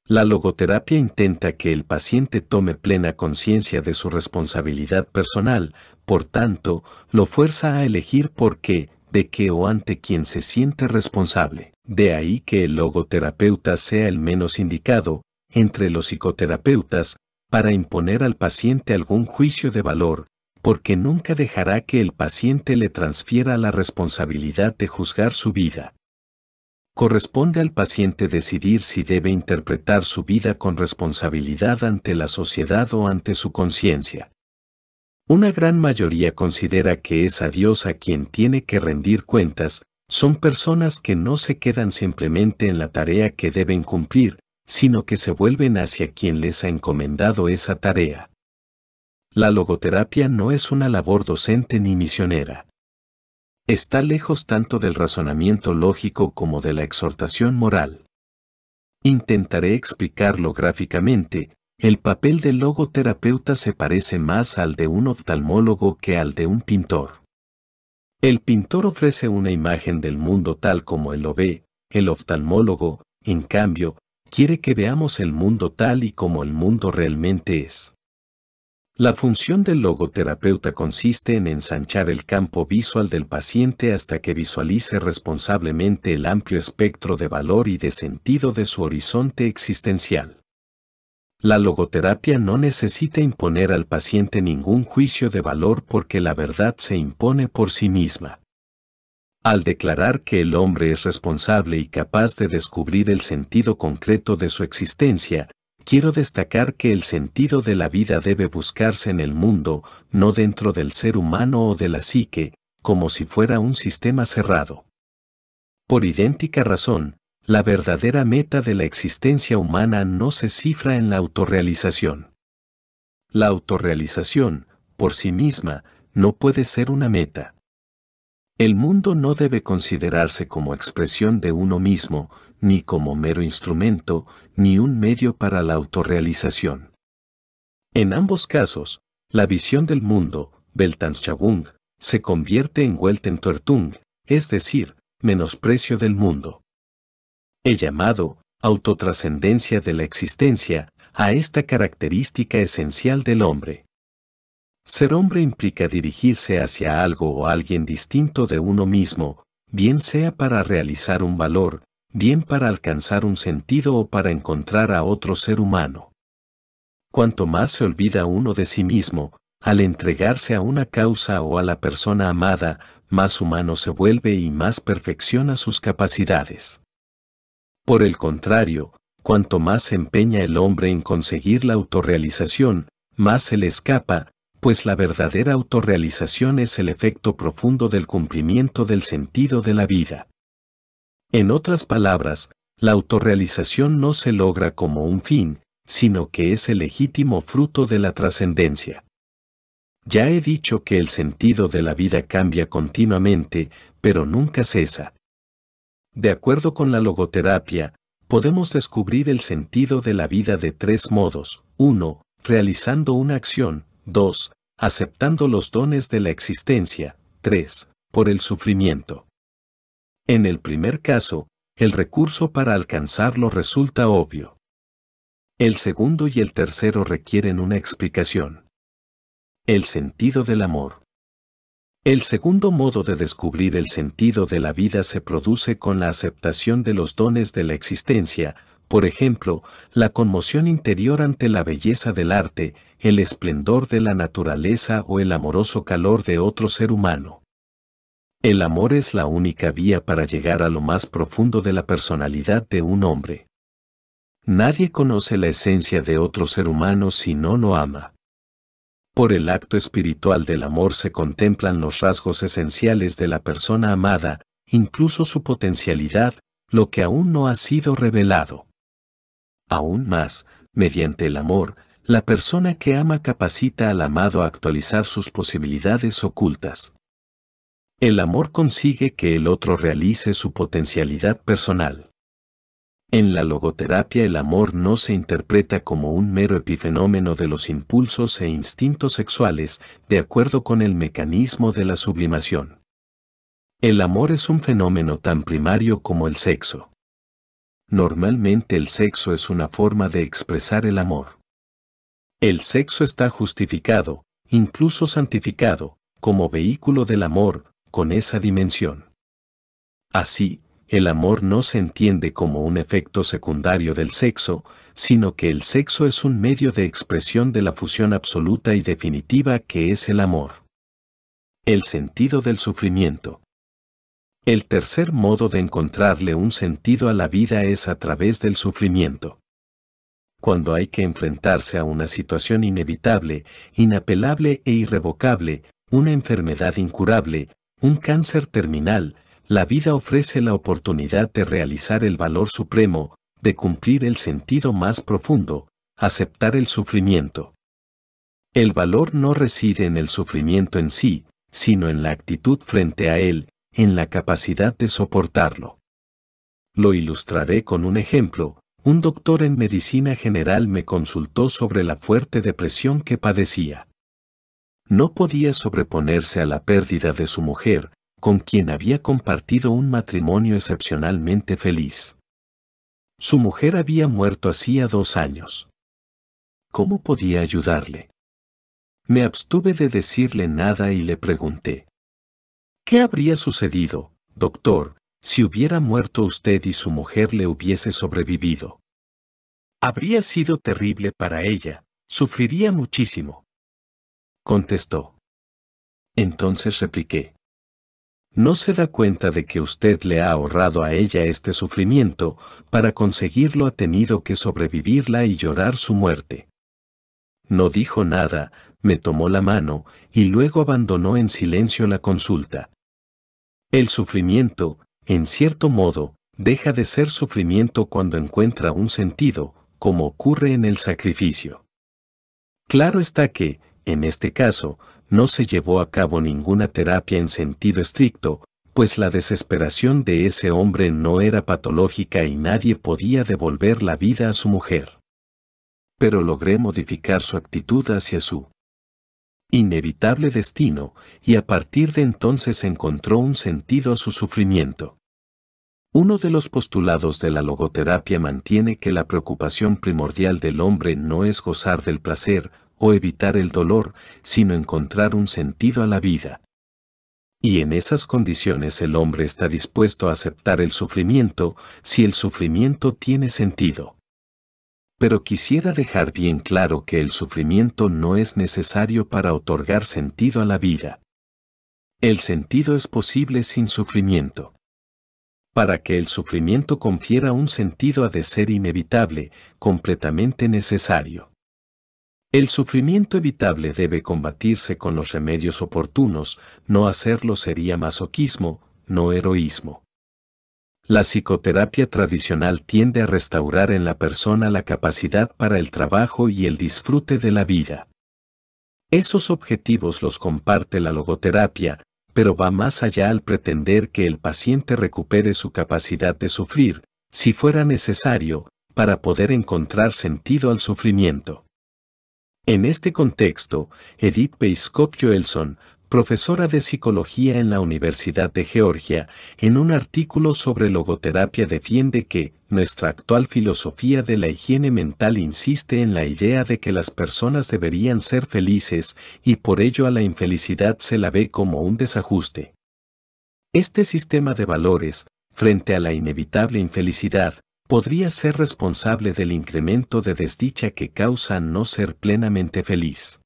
La logoterapia intenta que el paciente tome plena conciencia de su responsabilidad personal, por tanto, lo fuerza a elegir por qué, de qué o ante quién se siente responsable. De ahí que el logoterapeuta sea el menos indicado, entre los psicoterapeutas, para imponer al paciente algún juicio de valor, porque nunca dejará que el paciente le transfiera la responsabilidad de juzgar su vida. Corresponde al paciente decidir si debe interpretar su vida con responsabilidad ante la sociedad o ante su conciencia. Una gran mayoría considera que es a Dios a quien tiene que rendir cuentas, son personas que no se quedan simplemente en la tarea que deben cumplir, sino que se vuelven hacia quien les ha encomendado esa tarea. La logoterapia no es una labor docente ni misionera. Está lejos tanto del razonamiento lógico como de la exhortación moral. Intentaré explicarlo gráficamente, el papel del logoterapeuta se parece más al de un oftalmólogo que al de un pintor. El pintor ofrece una imagen del mundo tal como él lo ve, el oftalmólogo, en cambio, quiere que veamos el mundo tal y como el mundo realmente es. La función del logoterapeuta consiste en ensanchar el campo visual del paciente hasta que visualice responsablemente el amplio espectro de valor y de sentido de su horizonte existencial. La logoterapia no necesita imponer al paciente ningún juicio de valor porque la verdad se impone por sí misma. Al declarar que el hombre es responsable y capaz de descubrir el sentido concreto de su existencia, quiero destacar que el sentido de la vida debe buscarse en el mundo, no dentro del ser humano o de la psique, como si fuera un sistema cerrado. Por idéntica razón, la verdadera meta de la existencia humana no se cifra en la autorrealización. La autorrealización, por sí misma, no puede ser una meta. El mundo no debe considerarse como expresión de uno mismo, ni como mero instrumento, ni un medio para la autorrealización. En ambos casos, la visión del mundo, Weltanschauung, se convierte en Weltentuertung, es decir, menosprecio del mundo. He llamado autotrascendencia de la existencia a esta característica esencial del hombre. Ser hombre implica dirigirse hacia algo o alguien distinto de uno mismo, bien sea para realizar un valor, bien para alcanzar un sentido o para encontrar a otro ser humano. Cuanto más se olvida uno de sí mismo, al entregarse a una causa o a la persona amada, más humano se vuelve y más perfecciona sus capacidades. Por el contrario, cuanto más se empeña el hombre en conseguir la autorrealización, más se le escapa, pues la verdadera autorrealización es el efecto profundo del cumplimiento del sentido de la vida. En otras palabras, la autorrealización no se logra como un fin, sino que es el legítimo fruto de la trascendencia. Ya he dicho que el sentido de la vida cambia continuamente, pero nunca cesa. De acuerdo con la logoterapia, podemos descubrir el sentido de la vida de tres modos. 1. Realizando una acción. 2. Aceptando los dones de la existencia. 3. Por el sufrimiento. En el primer caso, el recurso para alcanzarlo resulta obvio. El segundo y el tercero requieren una explicación. El sentido del amor. El segundo modo de descubrir el sentido de la vida se produce con la aceptación de los dones de la existencia, por ejemplo, la conmoción interior ante la belleza del arte, el esplendor de la naturaleza o el amoroso calor de otro ser humano. El amor es la única vía para llegar a lo más profundo de la personalidad de un hombre. Nadie conoce la esencia de otro ser humano si no lo ama. Por el acto espiritual del amor se contemplan los rasgos esenciales de la persona amada, incluso su potencialidad, lo que aún no ha sido revelado. Aún más, mediante el amor, la persona que ama capacita al amado a actualizar sus posibilidades ocultas. El amor consigue que el otro realice su potencialidad personal. En la logoterapia el amor no se interpreta como un mero epifenómeno de los impulsos e instintos sexuales, de acuerdo con el mecanismo de la sublimación. El amor es un fenómeno tan primario como el sexo. Normalmente el sexo es una forma de expresar el amor. El sexo está justificado, incluso santificado, como vehículo del amor, con esa dimensión. Así, el amor no se entiende como un efecto secundario del sexo, sino que el sexo es un medio de expresión de la fusión absoluta y definitiva que es el amor. El sentido del sufrimiento. El tercer modo de encontrarle un sentido a la vida es a través del sufrimiento. Cuando hay que enfrentarse a una situación inevitable, inapelable e irrevocable, una enfermedad incurable, un cáncer terminal, la vida ofrece la oportunidad de realizar el valor supremo, de cumplir el sentido más profundo, aceptar el sufrimiento. El valor no reside en el sufrimiento en sí, sino en la actitud frente a él, en la capacidad de soportarlo. Lo ilustraré con un ejemplo. Un doctor en medicina general me consultó sobre la fuerte depresión que padecía no podía sobreponerse a la pérdida de su mujer, con quien había compartido un matrimonio excepcionalmente feliz. Su mujer había muerto hacía dos años. ¿Cómo podía ayudarle? Me abstuve de decirle nada y le pregunté. ¿Qué habría sucedido, doctor, si hubiera muerto usted y su mujer le hubiese sobrevivido? Habría sido terrible para ella, sufriría muchísimo contestó. Entonces repliqué. ¿No se da cuenta de que usted le ha ahorrado a ella este sufrimiento, para conseguirlo ha tenido que sobrevivirla y llorar su muerte? No dijo nada, me tomó la mano, y luego abandonó en silencio la consulta. El sufrimiento, en cierto modo, deja de ser sufrimiento cuando encuentra un sentido, como ocurre en el sacrificio. Claro está que, en este caso, no se llevó a cabo ninguna terapia en sentido estricto, pues la desesperación de ese hombre no era patológica y nadie podía devolver la vida a su mujer. Pero logré modificar su actitud hacia su inevitable destino, y a partir de entonces encontró un sentido a su sufrimiento. Uno de los postulados de la logoterapia mantiene que la preocupación primordial del hombre no es gozar del placer o evitar el dolor, sino encontrar un sentido a la vida. Y en esas condiciones el hombre está dispuesto a aceptar el sufrimiento si el sufrimiento tiene sentido. Pero quisiera dejar bien claro que el sufrimiento no es necesario para otorgar sentido a la vida. El sentido es posible sin sufrimiento. Para que el sufrimiento confiera un sentido ha de ser inevitable, completamente necesario. El sufrimiento evitable debe combatirse con los remedios oportunos, no hacerlo sería masoquismo, no heroísmo. La psicoterapia tradicional tiende a restaurar en la persona la capacidad para el trabajo y el disfrute de la vida. Esos objetivos los comparte la logoterapia, pero va más allá al pretender que el paciente recupere su capacidad de sufrir, si fuera necesario, para poder encontrar sentido al sufrimiento. En este contexto, Edith Peiskop Joelson, profesora de psicología en la Universidad de Georgia, en un artículo sobre logoterapia defiende que nuestra actual filosofía de la higiene mental insiste en la idea de que las personas deberían ser felices y por ello a la infelicidad se la ve como un desajuste. Este sistema de valores, frente a la inevitable infelicidad, podría ser responsable del incremento de desdicha que causa no ser plenamente feliz.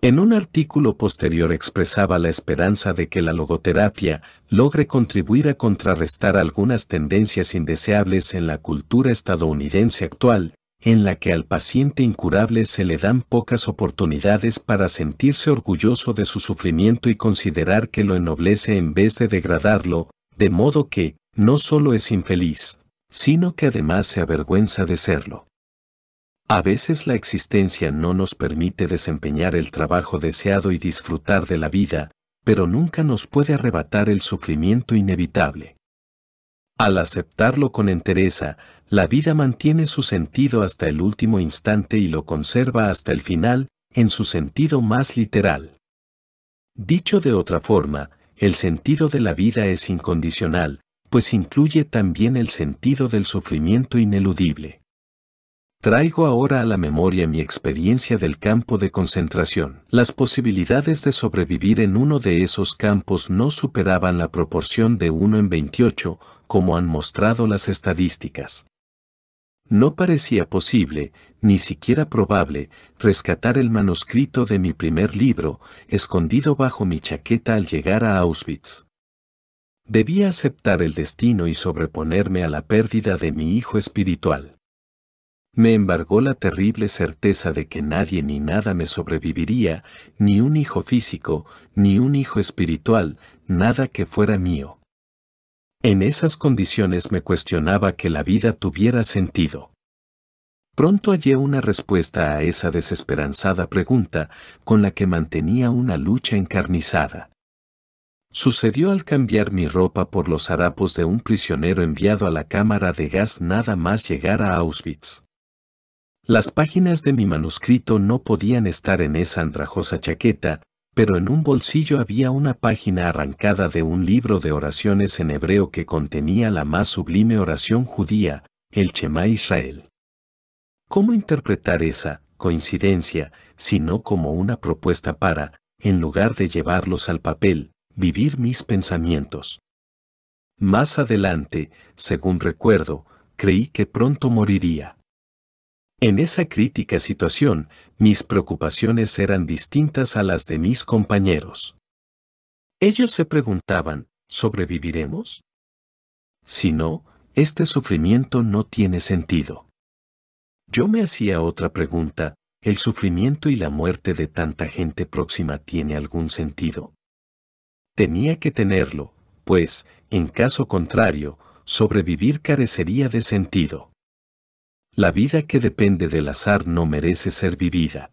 En un artículo posterior expresaba la esperanza de que la logoterapia logre contribuir a contrarrestar algunas tendencias indeseables en la cultura estadounidense actual, en la que al paciente incurable se le dan pocas oportunidades para sentirse orgulloso de su sufrimiento y considerar que lo ennoblece en vez de degradarlo, de modo que, no solo es infeliz, sino que además se avergüenza de serlo. A veces la existencia no nos permite desempeñar el trabajo deseado y disfrutar de la vida, pero nunca nos puede arrebatar el sufrimiento inevitable. Al aceptarlo con entereza, la vida mantiene su sentido hasta el último instante y lo conserva hasta el final, en su sentido más literal. Dicho de otra forma, el sentido de la vida es incondicional, pues incluye también el sentido del sufrimiento ineludible. Traigo ahora a la memoria mi experiencia del campo de concentración. Las posibilidades de sobrevivir en uno de esos campos no superaban la proporción de 1 en 28, como han mostrado las estadísticas. No parecía posible, ni siquiera probable, rescatar el manuscrito de mi primer libro, escondido bajo mi chaqueta al llegar a Auschwitz. Debía aceptar el destino y sobreponerme a la pérdida de mi hijo espiritual. Me embargó la terrible certeza de que nadie ni nada me sobreviviría, ni un hijo físico, ni un hijo espiritual, nada que fuera mío. En esas condiciones me cuestionaba que la vida tuviera sentido. Pronto hallé una respuesta a esa desesperanzada pregunta con la que mantenía una lucha encarnizada. Sucedió al cambiar mi ropa por los harapos de un prisionero enviado a la cámara de gas nada más llegar a Auschwitz. Las páginas de mi manuscrito no podían estar en esa andrajosa chaqueta, pero en un bolsillo había una página arrancada de un libro de oraciones en hebreo que contenía la más sublime oración judía, el Shema Israel. ¿Cómo interpretar esa coincidencia, sino como una propuesta para, en lugar de llevarlos al papel, vivir mis pensamientos. Más adelante, según recuerdo, creí que pronto moriría. En esa crítica situación, mis preocupaciones eran distintas a las de mis compañeros. Ellos se preguntaban, ¿sobreviviremos? Si no, este sufrimiento no tiene sentido. Yo me hacía otra pregunta, ¿el sufrimiento y la muerte de tanta gente próxima tiene algún sentido? Tenía que tenerlo, pues, en caso contrario, sobrevivir carecería de sentido. La vida que depende del azar no merece ser vivida.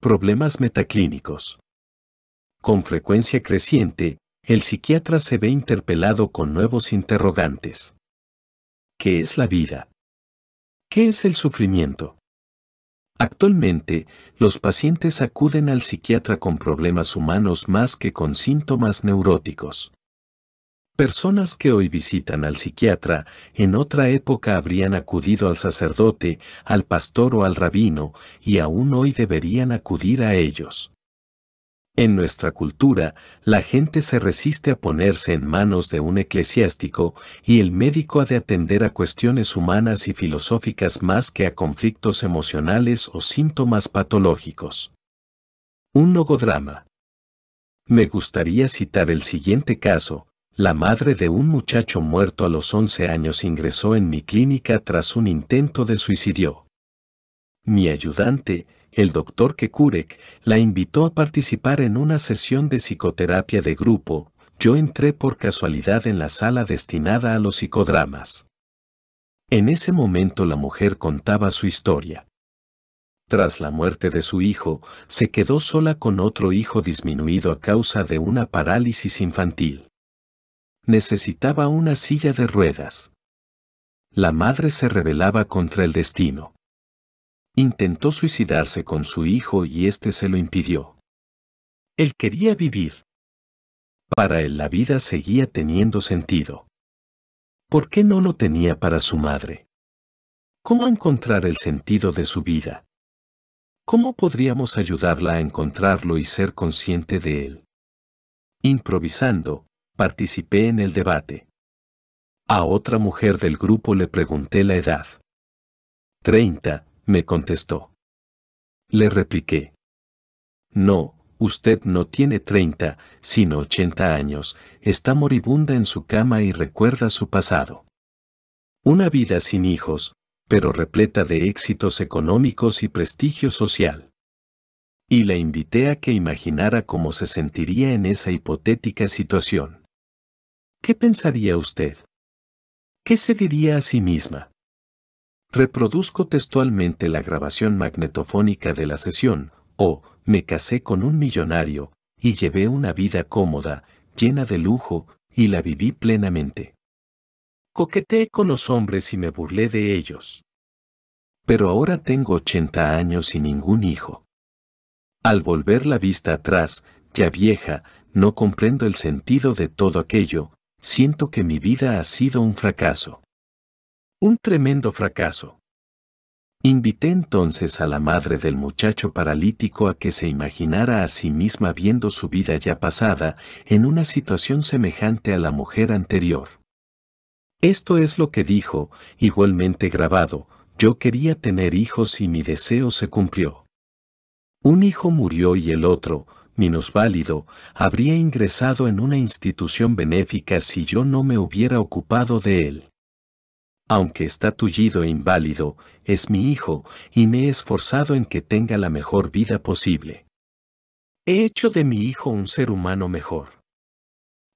Problemas metaclínicos. Con frecuencia creciente, el psiquiatra se ve interpelado con nuevos interrogantes. ¿Qué es la vida? ¿Qué es el sufrimiento? Actualmente, los pacientes acuden al psiquiatra con problemas humanos más que con síntomas neuróticos. Personas que hoy visitan al psiquiatra en otra época habrían acudido al sacerdote, al pastor o al rabino, y aún hoy deberían acudir a ellos. En nuestra cultura, la gente se resiste a ponerse en manos de un eclesiástico y el médico ha de atender a cuestiones humanas y filosóficas más que a conflictos emocionales o síntomas patológicos. Un logodrama. Me gustaría citar el siguiente caso. La madre de un muchacho muerto a los 11 años ingresó en mi clínica tras un intento de suicidio. Mi ayudante, el doctor Kekurek la invitó a participar en una sesión de psicoterapia de grupo. Yo entré por casualidad en la sala destinada a los psicodramas. En ese momento la mujer contaba su historia. Tras la muerte de su hijo, se quedó sola con otro hijo disminuido a causa de una parálisis infantil. Necesitaba una silla de ruedas. La madre se rebelaba contra el destino intentó suicidarse con su hijo y éste se lo impidió. Él quería vivir. Para él la vida seguía teniendo sentido. ¿Por qué no lo tenía para su madre? ¿Cómo encontrar el sentido de su vida? ¿Cómo podríamos ayudarla a encontrarlo y ser consciente de él? Improvisando, participé en el debate. A otra mujer del grupo le pregunté la edad. 30, me contestó. Le repliqué. No, usted no tiene 30, sino 80 años, está moribunda en su cama y recuerda su pasado. Una vida sin hijos, pero repleta de éxitos económicos y prestigio social. Y la invité a que imaginara cómo se sentiría en esa hipotética situación. ¿Qué pensaría usted? ¿Qué se diría a sí misma? Reproduzco textualmente la grabación magnetofónica de la sesión, o, me casé con un millonario, y llevé una vida cómoda, llena de lujo, y la viví plenamente. Coqueteé con los hombres y me burlé de ellos. Pero ahora tengo 80 años y ningún hijo. Al volver la vista atrás, ya vieja, no comprendo el sentido de todo aquello, siento que mi vida ha sido un fracaso. Un tremendo fracaso. Invité entonces a la madre del muchacho paralítico a que se imaginara a sí misma viendo su vida ya pasada en una situación semejante a la mujer anterior. Esto es lo que dijo, igualmente grabado, yo quería tener hijos y mi deseo se cumplió. Un hijo murió y el otro, minusválido, habría ingresado en una institución benéfica si yo no me hubiera ocupado de él aunque está tullido e inválido, es mi hijo, y me he esforzado en que tenga la mejor vida posible. He hecho de mi hijo un ser humano mejor.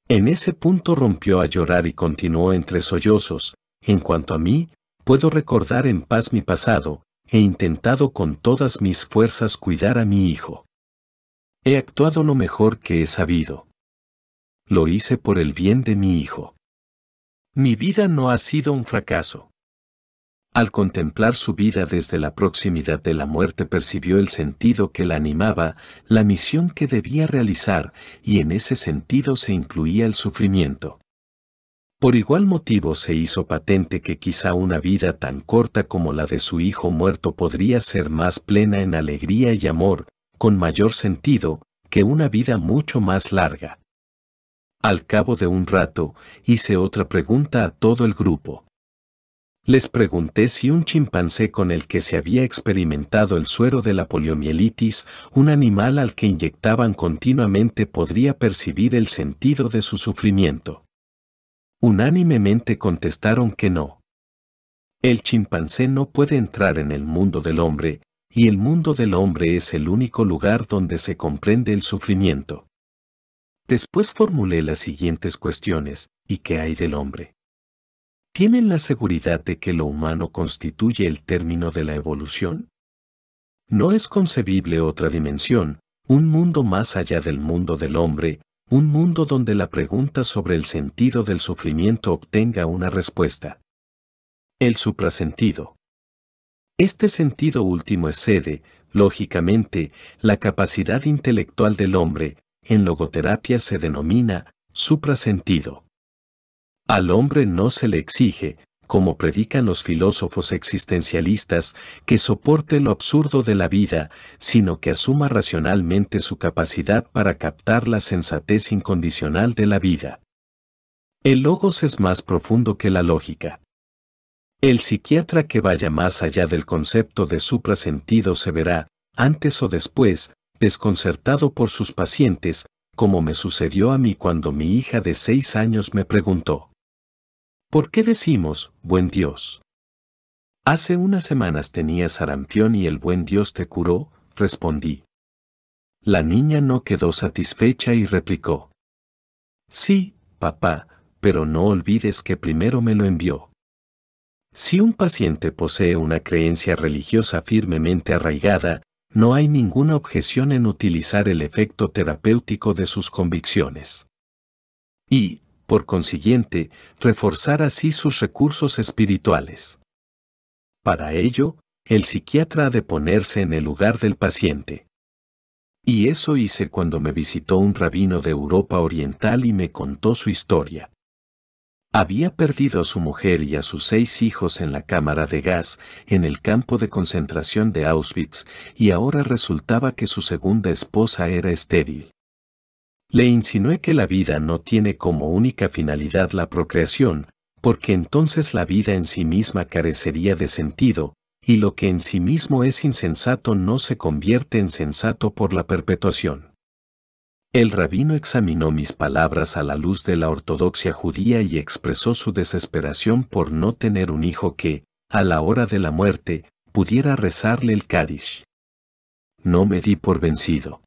En ese punto rompió a llorar y continuó entre sollozos, en cuanto a mí, puedo recordar en paz mi pasado, he intentado con todas mis fuerzas cuidar a mi hijo. He actuado lo mejor que he sabido. Lo hice por el bien de mi hijo. Mi vida no ha sido un fracaso. Al contemplar su vida desde la proximidad de la muerte percibió el sentido que la animaba, la misión que debía realizar, y en ese sentido se incluía el sufrimiento. Por igual motivo se hizo patente que quizá una vida tan corta como la de su hijo muerto podría ser más plena en alegría y amor, con mayor sentido, que una vida mucho más larga. Al cabo de un rato, hice otra pregunta a todo el grupo. Les pregunté si un chimpancé con el que se había experimentado el suero de la poliomielitis, un animal al que inyectaban continuamente, podría percibir el sentido de su sufrimiento. Unánimemente contestaron que no. El chimpancé no puede entrar en el mundo del hombre, y el mundo del hombre es el único lugar donde se comprende el sufrimiento. Después formulé las siguientes cuestiones, ¿y qué hay del hombre? ¿Tienen la seguridad de que lo humano constituye el término de la evolución? No es concebible otra dimensión, un mundo más allá del mundo del hombre, un mundo donde la pregunta sobre el sentido del sufrimiento obtenga una respuesta. El suprasentido. Este sentido último excede, lógicamente, la capacidad intelectual del hombre, en logoterapia se denomina suprasentido. Al hombre no se le exige, como predican los filósofos existencialistas, que soporte lo absurdo de la vida, sino que asuma racionalmente su capacidad para captar la sensatez incondicional de la vida. El logos es más profundo que la lógica. El psiquiatra que vaya más allá del concepto de suprasentido se verá, antes o después, desconcertado por sus pacientes, como me sucedió a mí cuando mi hija de seis años me preguntó. ¿Por qué decimos, buen Dios? Hace unas semanas tenías sarampión y el buen Dios te curó, respondí. La niña no quedó satisfecha y replicó. Sí, papá, pero no olvides que primero me lo envió. Si un paciente posee una creencia religiosa firmemente arraigada, no hay ninguna objeción en utilizar el efecto terapéutico de sus convicciones. Y, por consiguiente, reforzar así sus recursos espirituales. Para ello, el psiquiatra ha de ponerse en el lugar del paciente. Y eso hice cuando me visitó un rabino de Europa Oriental y me contó su historia. Había perdido a su mujer y a sus seis hijos en la cámara de gas, en el campo de concentración de Auschwitz, y ahora resultaba que su segunda esposa era estéril. Le insinué que la vida no tiene como única finalidad la procreación, porque entonces la vida en sí misma carecería de sentido, y lo que en sí mismo es insensato no se convierte en sensato por la perpetuación. El rabino examinó mis palabras a la luz de la ortodoxia judía y expresó su desesperación por no tener un hijo que, a la hora de la muerte, pudiera rezarle el Kadish. No me di por vencido.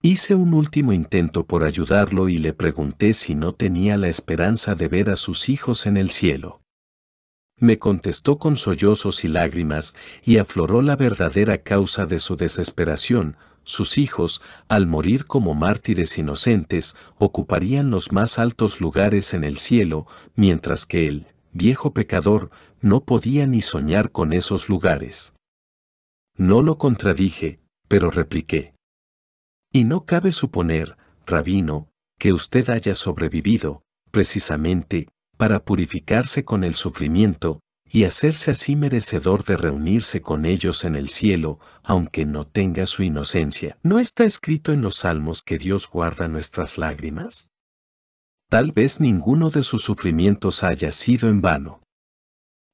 Hice un último intento por ayudarlo y le pregunté si no tenía la esperanza de ver a sus hijos en el cielo. Me contestó con sollozos y lágrimas y afloró la verdadera causa de su desesperación, sus hijos, al morir como mártires inocentes, ocuparían los más altos lugares en el cielo, mientras que él, viejo pecador, no podía ni soñar con esos lugares. No lo contradije, pero repliqué. Y no cabe suponer, rabino, que usted haya sobrevivido, precisamente, para purificarse con el sufrimiento, y hacerse así merecedor de reunirse con ellos en el cielo, aunque no tenga su inocencia. ¿No está escrito en los salmos que Dios guarda nuestras lágrimas? Tal vez ninguno de sus sufrimientos haya sido en vano.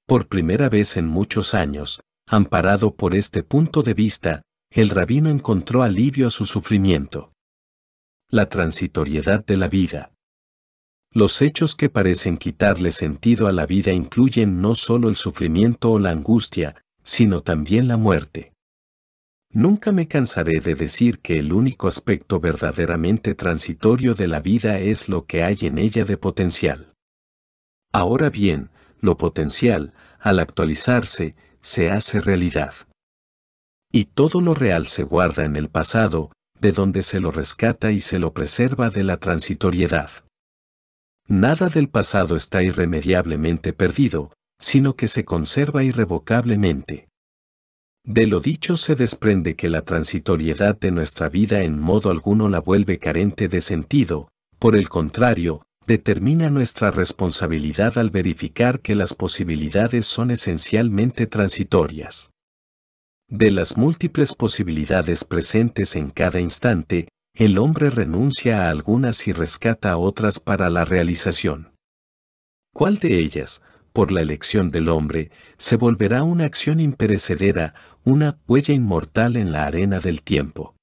Por primera vez en muchos años, amparado por este punto de vista, el rabino encontró alivio a su sufrimiento. La transitoriedad de la vida. Los hechos que parecen quitarle sentido a la vida incluyen no solo el sufrimiento o la angustia, sino también la muerte. Nunca me cansaré de decir que el único aspecto verdaderamente transitorio de la vida es lo que hay en ella de potencial. Ahora bien, lo potencial, al actualizarse, se hace realidad. Y todo lo real se guarda en el pasado, de donde se lo rescata y se lo preserva de la transitoriedad. Nada del pasado está irremediablemente perdido, sino que se conserva irrevocablemente. De lo dicho se desprende que la transitoriedad de nuestra vida en modo alguno la vuelve carente de sentido, por el contrario, determina nuestra responsabilidad al verificar que las posibilidades son esencialmente transitorias. De las múltiples posibilidades presentes en cada instante, el hombre renuncia a algunas y rescata a otras para la realización. ¿Cuál de ellas, por la elección del hombre, se volverá una acción imperecedera, una huella inmortal en la arena del tiempo?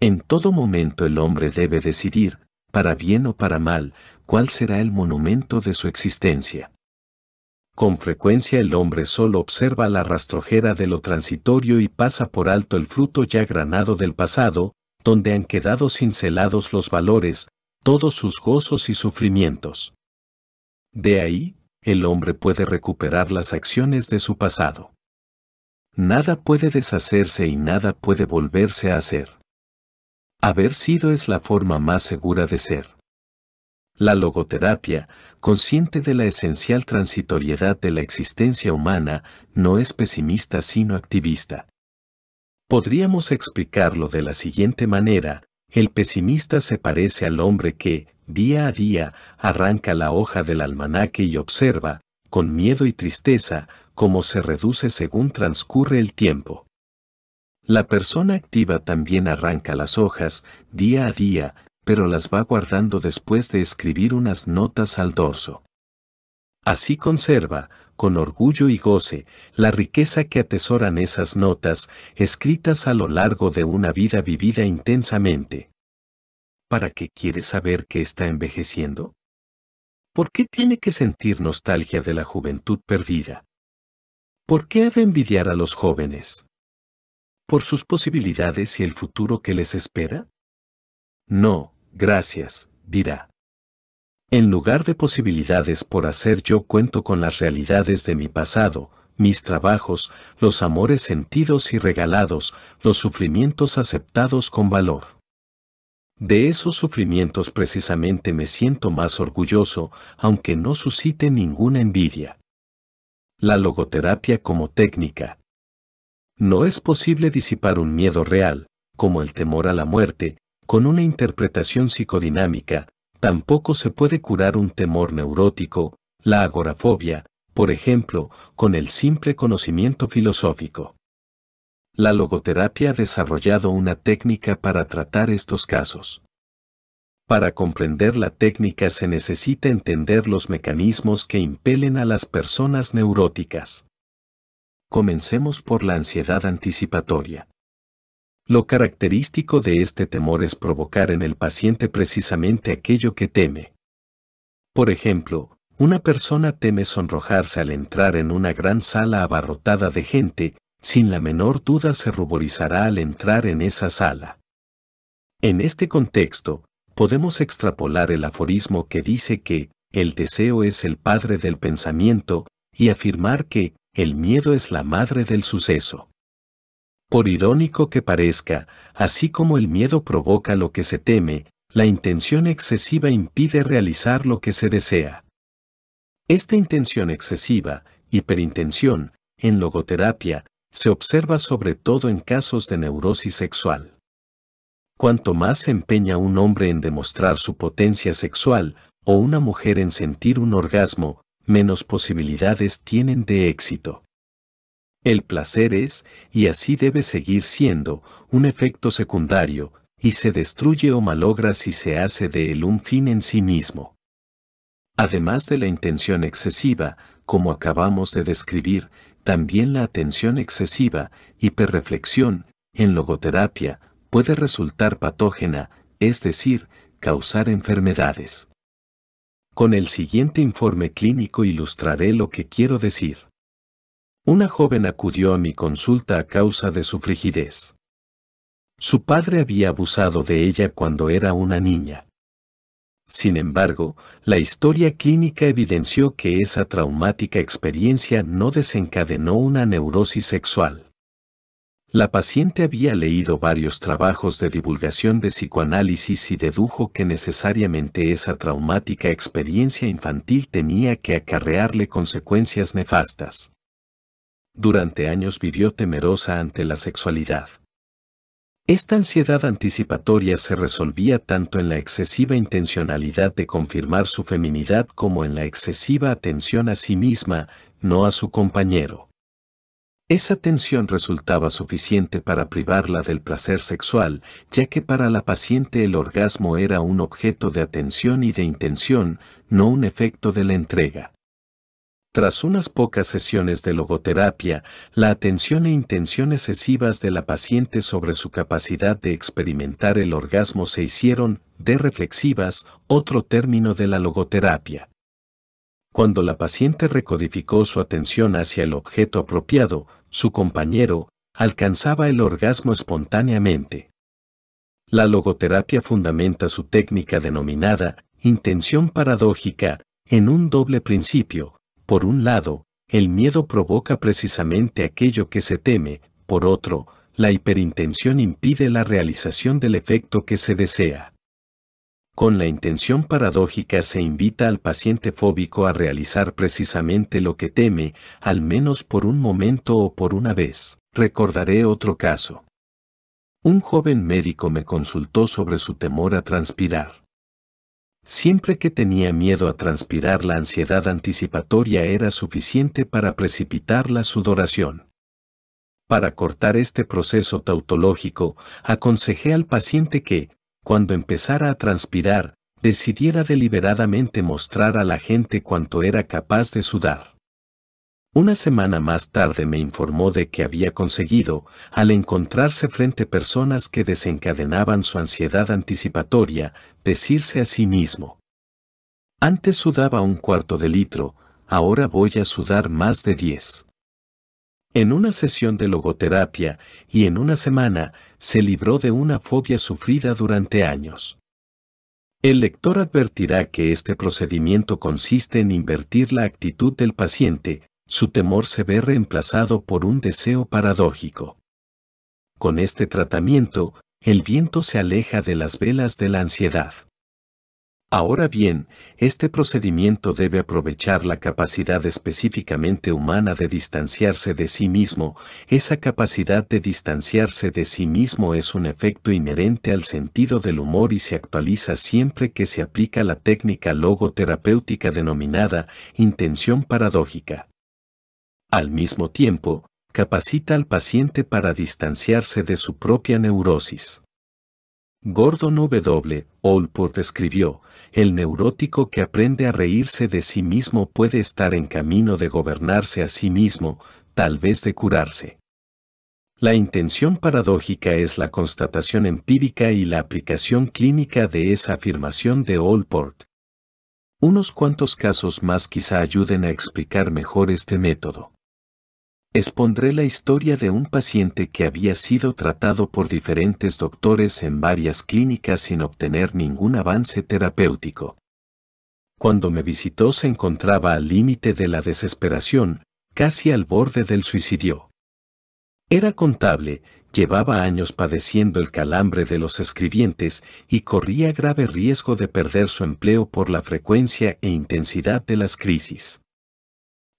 En todo momento el hombre debe decidir, para bien o para mal, cuál será el monumento de su existencia. Con frecuencia el hombre solo observa la rastrojera de lo transitorio y pasa por alto el fruto ya granado del pasado, donde han quedado cincelados los valores, todos sus gozos y sufrimientos. De ahí, el hombre puede recuperar las acciones de su pasado. Nada puede deshacerse y nada puede volverse a hacer. Haber sido es la forma más segura de ser. La logoterapia, consciente de la esencial transitoriedad de la existencia humana, no es pesimista sino activista. Podríamos explicarlo de la siguiente manera, el pesimista se parece al hombre que, día a día, arranca la hoja del almanaque y observa, con miedo y tristeza, cómo se reduce según transcurre el tiempo. La persona activa también arranca las hojas, día a día, pero las va guardando después de escribir unas notas al dorso. Así conserva, con orgullo y goce, la riqueza que atesoran esas notas, escritas a lo largo de una vida vivida intensamente. ¿Para qué quiere saber que está envejeciendo? ¿Por qué tiene que sentir nostalgia de la juventud perdida? ¿Por qué ha de envidiar a los jóvenes? ¿Por sus posibilidades y el futuro que les espera? No, gracias, dirá. En lugar de posibilidades por hacer yo cuento con las realidades de mi pasado, mis trabajos, los amores sentidos y regalados, los sufrimientos aceptados con valor. De esos sufrimientos precisamente me siento más orgulloso, aunque no suscite ninguna envidia. La logoterapia como técnica. No es posible disipar un miedo real, como el temor a la muerte, con una interpretación psicodinámica, Tampoco se puede curar un temor neurótico, la agorafobia, por ejemplo, con el simple conocimiento filosófico. La logoterapia ha desarrollado una técnica para tratar estos casos. Para comprender la técnica se necesita entender los mecanismos que impelen a las personas neuróticas. Comencemos por la ansiedad anticipatoria. Lo característico de este temor es provocar en el paciente precisamente aquello que teme. Por ejemplo, una persona teme sonrojarse al entrar en una gran sala abarrotada de gente, sin la menor duda se ruborizará al entrar en esa sala. En este contexto, podemos extrapolar el aforismo que dice que el deseo es el padre del pensamiento y afirmar que el miedo es la madre del suceso. Por irónico que parezca, así como el miedo provoca lo que se teme, la intención excesiva impide realizar lo que se desea. Esta intención excesiva, hiperintención, en logoterapia, se observa sobre todo en casos de neurosis sexual. Cuanto más se empeña un hombre en demostrar su potencia sexual o una mujer en sentir un orgasmo, menos posibilidades tienen de éxito. El placer es, y así debe seguir siendo, un efecto secundario, y se destruye o malogra si se hace de él un fin en sí mismo. Además de la intención excesiva, como acabamos de describir, también la atención excesiva, hiperreflexión, en logoterapia, puede resultar patógena, es decir, causar enfermedades. Con el siguiente informe clínico ilustraré lo que quiero decir. Una joven acudió a mi consulta a causa de su frigidez. Su padre había abusado de ella cuando era una niña. Sin embargo, la historia clínica evidenció que esa traumática experiencia no desencadenó una neurosis sexual. La paciente había leído varios trabajos de divulgación de psicoanálisis y dedujo que necesariamente esa traumática experiencia infantil tenía que acarrearle consecuencias nefastas durante años vivió temerosa ante la sexualidad. Esta ansiedad anticipatoria se resolvía tanto en la excesiva intencionalidad de confirmar su feminidad como en la excesiva atención a sí misma, no a su compañero. Esa atención resultaba suficiente para privarla del placer sexual, ya que para la paciente el orgasmo era un objeto de atención y de intención, no un efecto de la entrega. Tras unas pocas sesiones de logoterapia, la atención e intención excesivas de la paciente sobre su capacidad de experimentar el orgasmo se hicieron de reflexivas, otro término de la logoterapia. Cuando la paciente recodificó su atención hacia el objeto apropiado, su compañero, alcanzaba el orgasmo espontáneamente. La logoterapia fundamenta su técnica denominada intención paradójica en un doble principio, por un lado, el miedo provoca precisamente aquello que se teme, por otro, la hiperintención impide la realización del efecto que se desea. Con la intención paradójica se invita al paciente fóbico a realizar precisamente lo que teme, al menos por un momento o por una vez. Recordaré otro caso. Un joven médico me consultó sobre su temor a transpirar. Siempre que tenía miedo a transpirar la ansiedad anticipatoria era suficiente para precipitar la sudoración. Para cortar este proceso tautológico, aconsejé al paciente que, cuando empezara a transpirar, decidiera deliberadamente mostrar a la gente cuánto era capaz de sudar. Una semana más tarde me informó de que había conseguido, al encontrarse frente a personas que desencadenaban su ansiedad anticipatoria, decirse a sí mismo. Antes sudaba un cuarto de litro, ahora voy a sudar más de diez. En una sesión de logoterapia y en una semana, se libró de una fobia sufrida durante años. El lector advertirá que este procedimiento consiste en invertir la actitud del paciente, su temor se ve reemplazado por un deseo paradójico. Con este tratamiento, el viento se aleja de las velas de la ansiedad. Ahora bien, este procedimiento debe aprovechar la capacidad específicamente humana de distanciarse de sí mismo. Esa capacidad de distanciarse de sí mismo es un efecto inherente al sentido del humor y se actualiza siempre que se aplica la técnica logoterapéutica denominada intención paradójica. Al mismo tiempo, capacita al paciente para distanciarse de su propia neurosis. Gordon W. Allport escribió, El neurótico que aprende a reírse de sí mismo puede estar en camino de gobernarse a sí mismo, tal vez de curarse. La intención paradójica es la constatación empírica y la aplicación clínica de esa afirmación de Allport. Unos cuantos casos más quizá ayuden a explicar mejor este método expondré la historia de un paciente que había sido tratado por diferentes doctores en varias clínicas sin obtener ningún avance terapéutico. Cuando me visitó se encontraba al límite de la desesperación, casi al borde del suicidio. Era contable, llevaba años padeciendo el calambre de los escribientes y corría grave riesgo de perder su empleo por la frecuencia e intensidad de las crisis.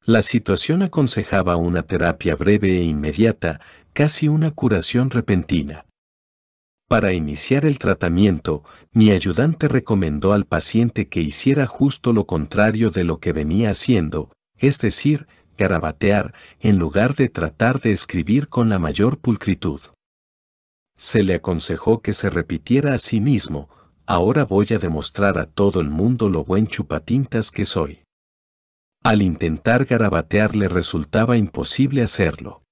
La situación aconsejaba una terapia breve e inmediata, casi una curación repentina. Para iniciar el tratamiento, mi ayudante recomendó al paciente que hiciera justo lo contrario de lo que venía haciendo, es decir, garabatear, en lugar de tratar de escribir con la mayor pulcritud. Se le aconsejó que se repitiera a sí mismo, ahora voy a demostrar a todo el mundo lo buen chupatintas que soy. Al intentar garabatear le resultaba imposible hacerlo.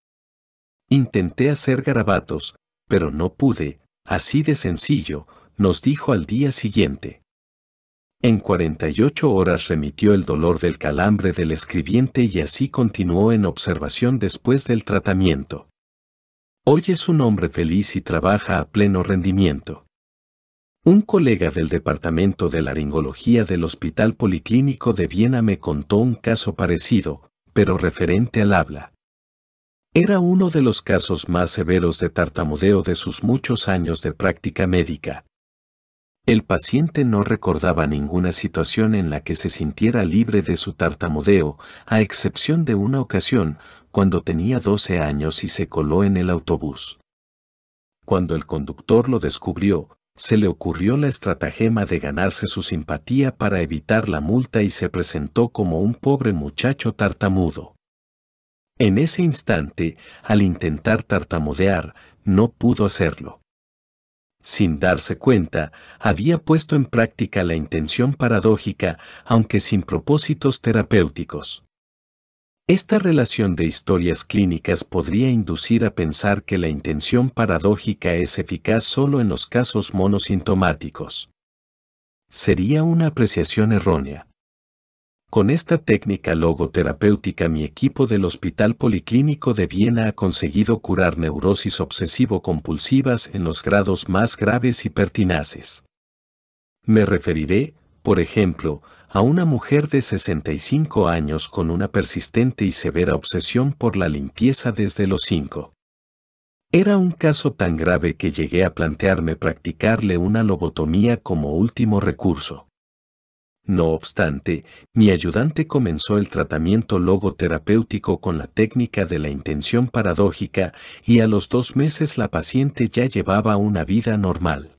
Intenté hacer garabatos, pero no pude, así de sencillo, nos dijo al día siguiente. En 48 horas remitió el dolor del calambre del escribiente y así continuó en observación después del tratamiento. Hoy es un hombre feliz y trabaja a pleno rendimiento. Un colega del Departamento de Laringología del Hospital Policlínico de Viena me contó un caso parecido, pero referente al habla. Era uno de los casos más severos de tartamudeo de sus muchos años de práctica médica. El paciente no recordaba ninguna situación en la que se sintiera libre de su tartamudeo, a excepción de una ocasión, cuando tenía 12 años y se coló en el autobús. Cuando el conductor lo descubrió, se le ocurrió la estratagema de ganarse su simpatía para evitar la multa y se presentó como un pobre muchacho tartamudo. En ese instante, al intentar tartamudear, no pudo hacerlo. Sin darse cuenta, había puesto en práctica la intención paradójica, aunque sin propósitos terapéuticos. Esta relación de historias clínicas podría inducir a pensar que la intención paradójica es eficaz solo en los casos monosintomáticos. Sería una apreciación errónea. Con esta técnica logoterapéutica mi equipo del Hospital Policlínico de Viena ha conseguido curar neurosis obsesivo-compulsivas en los grados más graves y pertinaces. Me referiré, por ejemplo, a una mujer de 65 años con una persistente y severa obsesión por la limpieza desde los 5. Era un caso tan grave que llegué a plantearme practicarle una lobotomía como último recurso. No obstante, mi ayudante comenzó el tratamiento logoterapéutico con la técnica de la intención paradójica y a los dos meses la paciente ya llevaba una vida normal.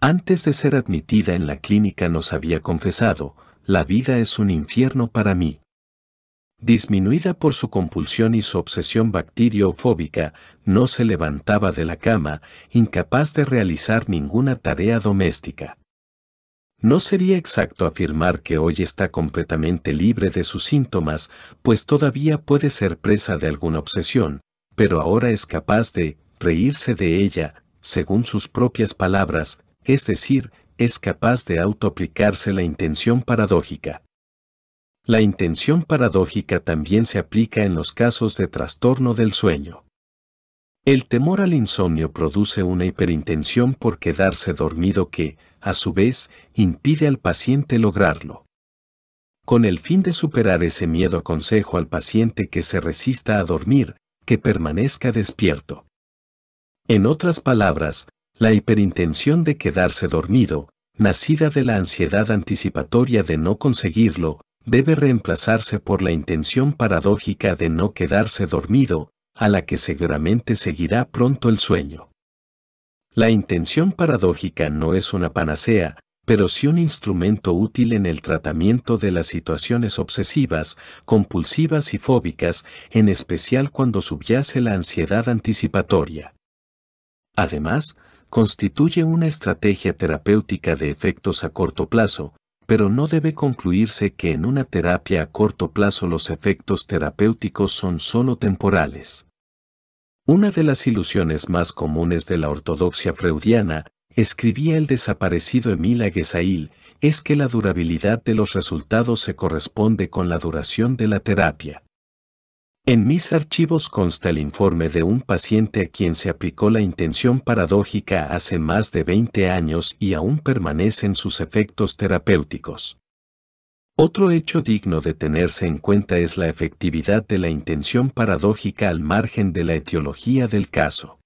Antes de ser admitida en la clínica nos había confesado, la vida es un infierno para mí. Disminuida por su compulsión y su obsesión bacteriofóbica, no se levantaba de la cama, incapaz de realizar ninguna tarea doméstica. No sería exacto afirmar que hoy está completamente libre de sus síntomas, pues todavía puede ser presa de alguna obsesión, pero ahora es capaz de reírse de ella, según sus propias palabras, es decir, es capaz de autoaplicarse la intención paradójica. La intención paradójica también se aplica en los casos de trastorno del sueño. El temor al insomnio produce una hiperintención por quedarse dormido que, a su vez, impide al paciente lograrlo. Con el fin de superar ese miedo aconsejo al paciente que se resista a dormir, que permanezca despierto. En otras palabras, la hiperintención de quedarse dormido, nacida de la ansiedad anticipatoria de no conseguirlo, debe reemplazarse por la intención paradójica de no quedarse dormido, a la que seguramente seguirá pronto el sueño. La intención paradójica no es una panacea, pero sí un instrumento útil en el tratamiento de las situaciones obsesivas, compulsivas y fóbicas, en especial cuando subyace la ansiedad anticipatoria. Además, constituye una estrategia terapéutica de efectos a corto plazo, pero no debe concluirse que en una terapia a corto plazo los efectos terapéuticos son solo temporales. Una de las ilusiones más comunes de la ortodoxia freudiana, escribía el desaparecido Emil Aguesail, es que la durabilidad de los resultados se corresponde con la duración de la terapia. En mis archivos consta el informe de un paciente a quien se aplicó la intención paradójica hace más de 20 años y aún permanecen sus efectos terapéuticos. Otro hecho digno de tenerse en cuenta es la efectividad de la intención paradójica al margen de la etiología del caso.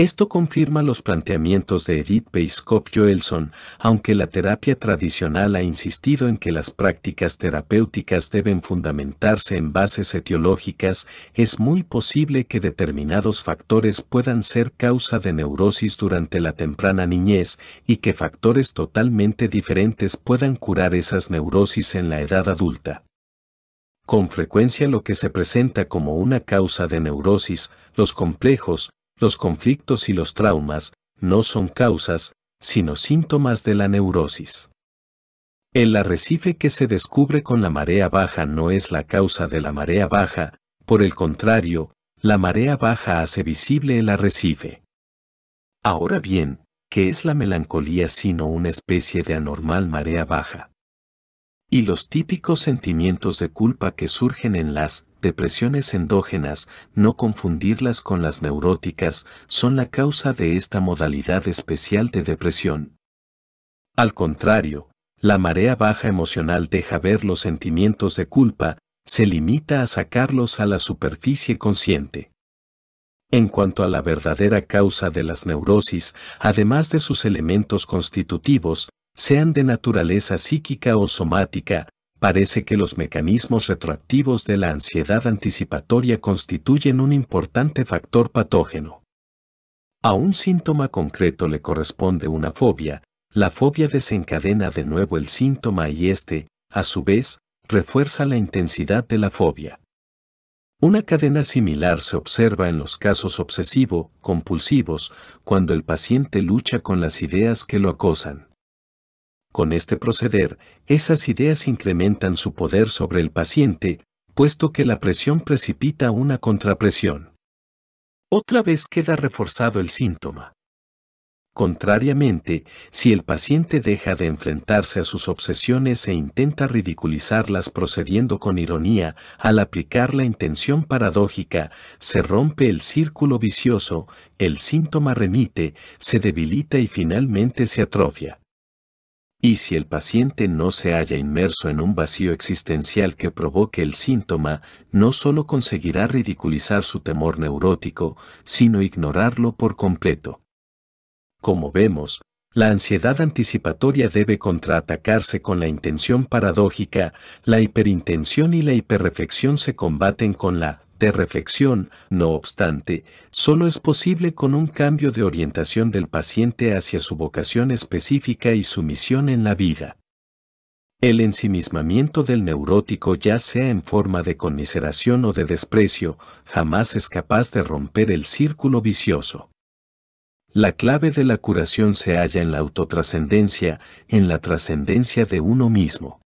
Esto confirma los planteamientos de Edith Peiskop Joelson, aunque la terapia tradicional ha insistido en que las prácticas terapéuticas deben fundamentarse en bases etiológicas, es muy posible que determinados factores puedan ser causa de neurosis durante la temprana niñez y que factores totalmente diferentes puedan curar esas neurosis en la edad adulta. Con frecuencia lo que se presenta como una causa de neurosis, los complejos, los conflictos y los traumas no son causas, sino síntomas de la neurosis. El arrecife que se descubre con la marea baja no es la causa de la marea baja, por el contrario, la marea baja hace visible el arrecife. Ahora bien, ¿qué es la melancolía sino una especie de anormal marea baja? Y los típicos sentimientos de culpa que surgen en las depresiones endógenas, no confundirlas con las neuróticas, son la causa de esta modalidad especial de depresión. Al contrario, la marea baja emocional deja ver los sentimientos de culpa, se limita a sacarlos a la superficie consciente. En cuanto a la verdadera causa de las neurosis, además de sus elementos constitutivos, sean de naturaleza psíquica o somática, parece que los mecanismos retroactivos de la ansiedad anticipatoria constituyen un importante factor patógeno. A un síntoma concreto le corresponde una fobia, la fobia desencadena de nuevo el síntoma y este, a su vez, refuerza la intensidad de la fobia. Una cadena similar se observa en los casos obsesivo-compulsivos, cuando el paciente lucha con las ideas que lo acosan. Con este proceder, esas ideas incrementan su poder sobre el paciente, puesto que la presión precipita una contrapresión. Otra vez queda reforzado el síntoma. Contrariamente, si el paciente deja de enfrentarse a sus obsesiones e intenta ridiculizarlas procediendo con ironía, al aplicar la intención paradójica, se rompe el círculo vicioso, el síntoma remite, se debilita y finalmente se atrofia. Y si el paciente no se halla inmerso en un vacío existencial que provoque el síntoma, no solo conseguirá ridiculizar su temor neurótico, sino ignorarlo por completo. Como vemos, la ansiedad anticipatoria debe contraatacarse con la intención paradójica, la hiperintención y la hiperreflexión se combaten con la de reflexión, no obstante, solo es posible con un cambio de orientación del paciente hacia su vocación específica y su misión en la vida. El ensimismamiento del neurótico, ya sea en forma de conmiseración o de desprecio, jamás es capaz de romper el círculo vicioso. La clave de la curación se halla en la autotrascendencia, en la trascendencia de uno mismo.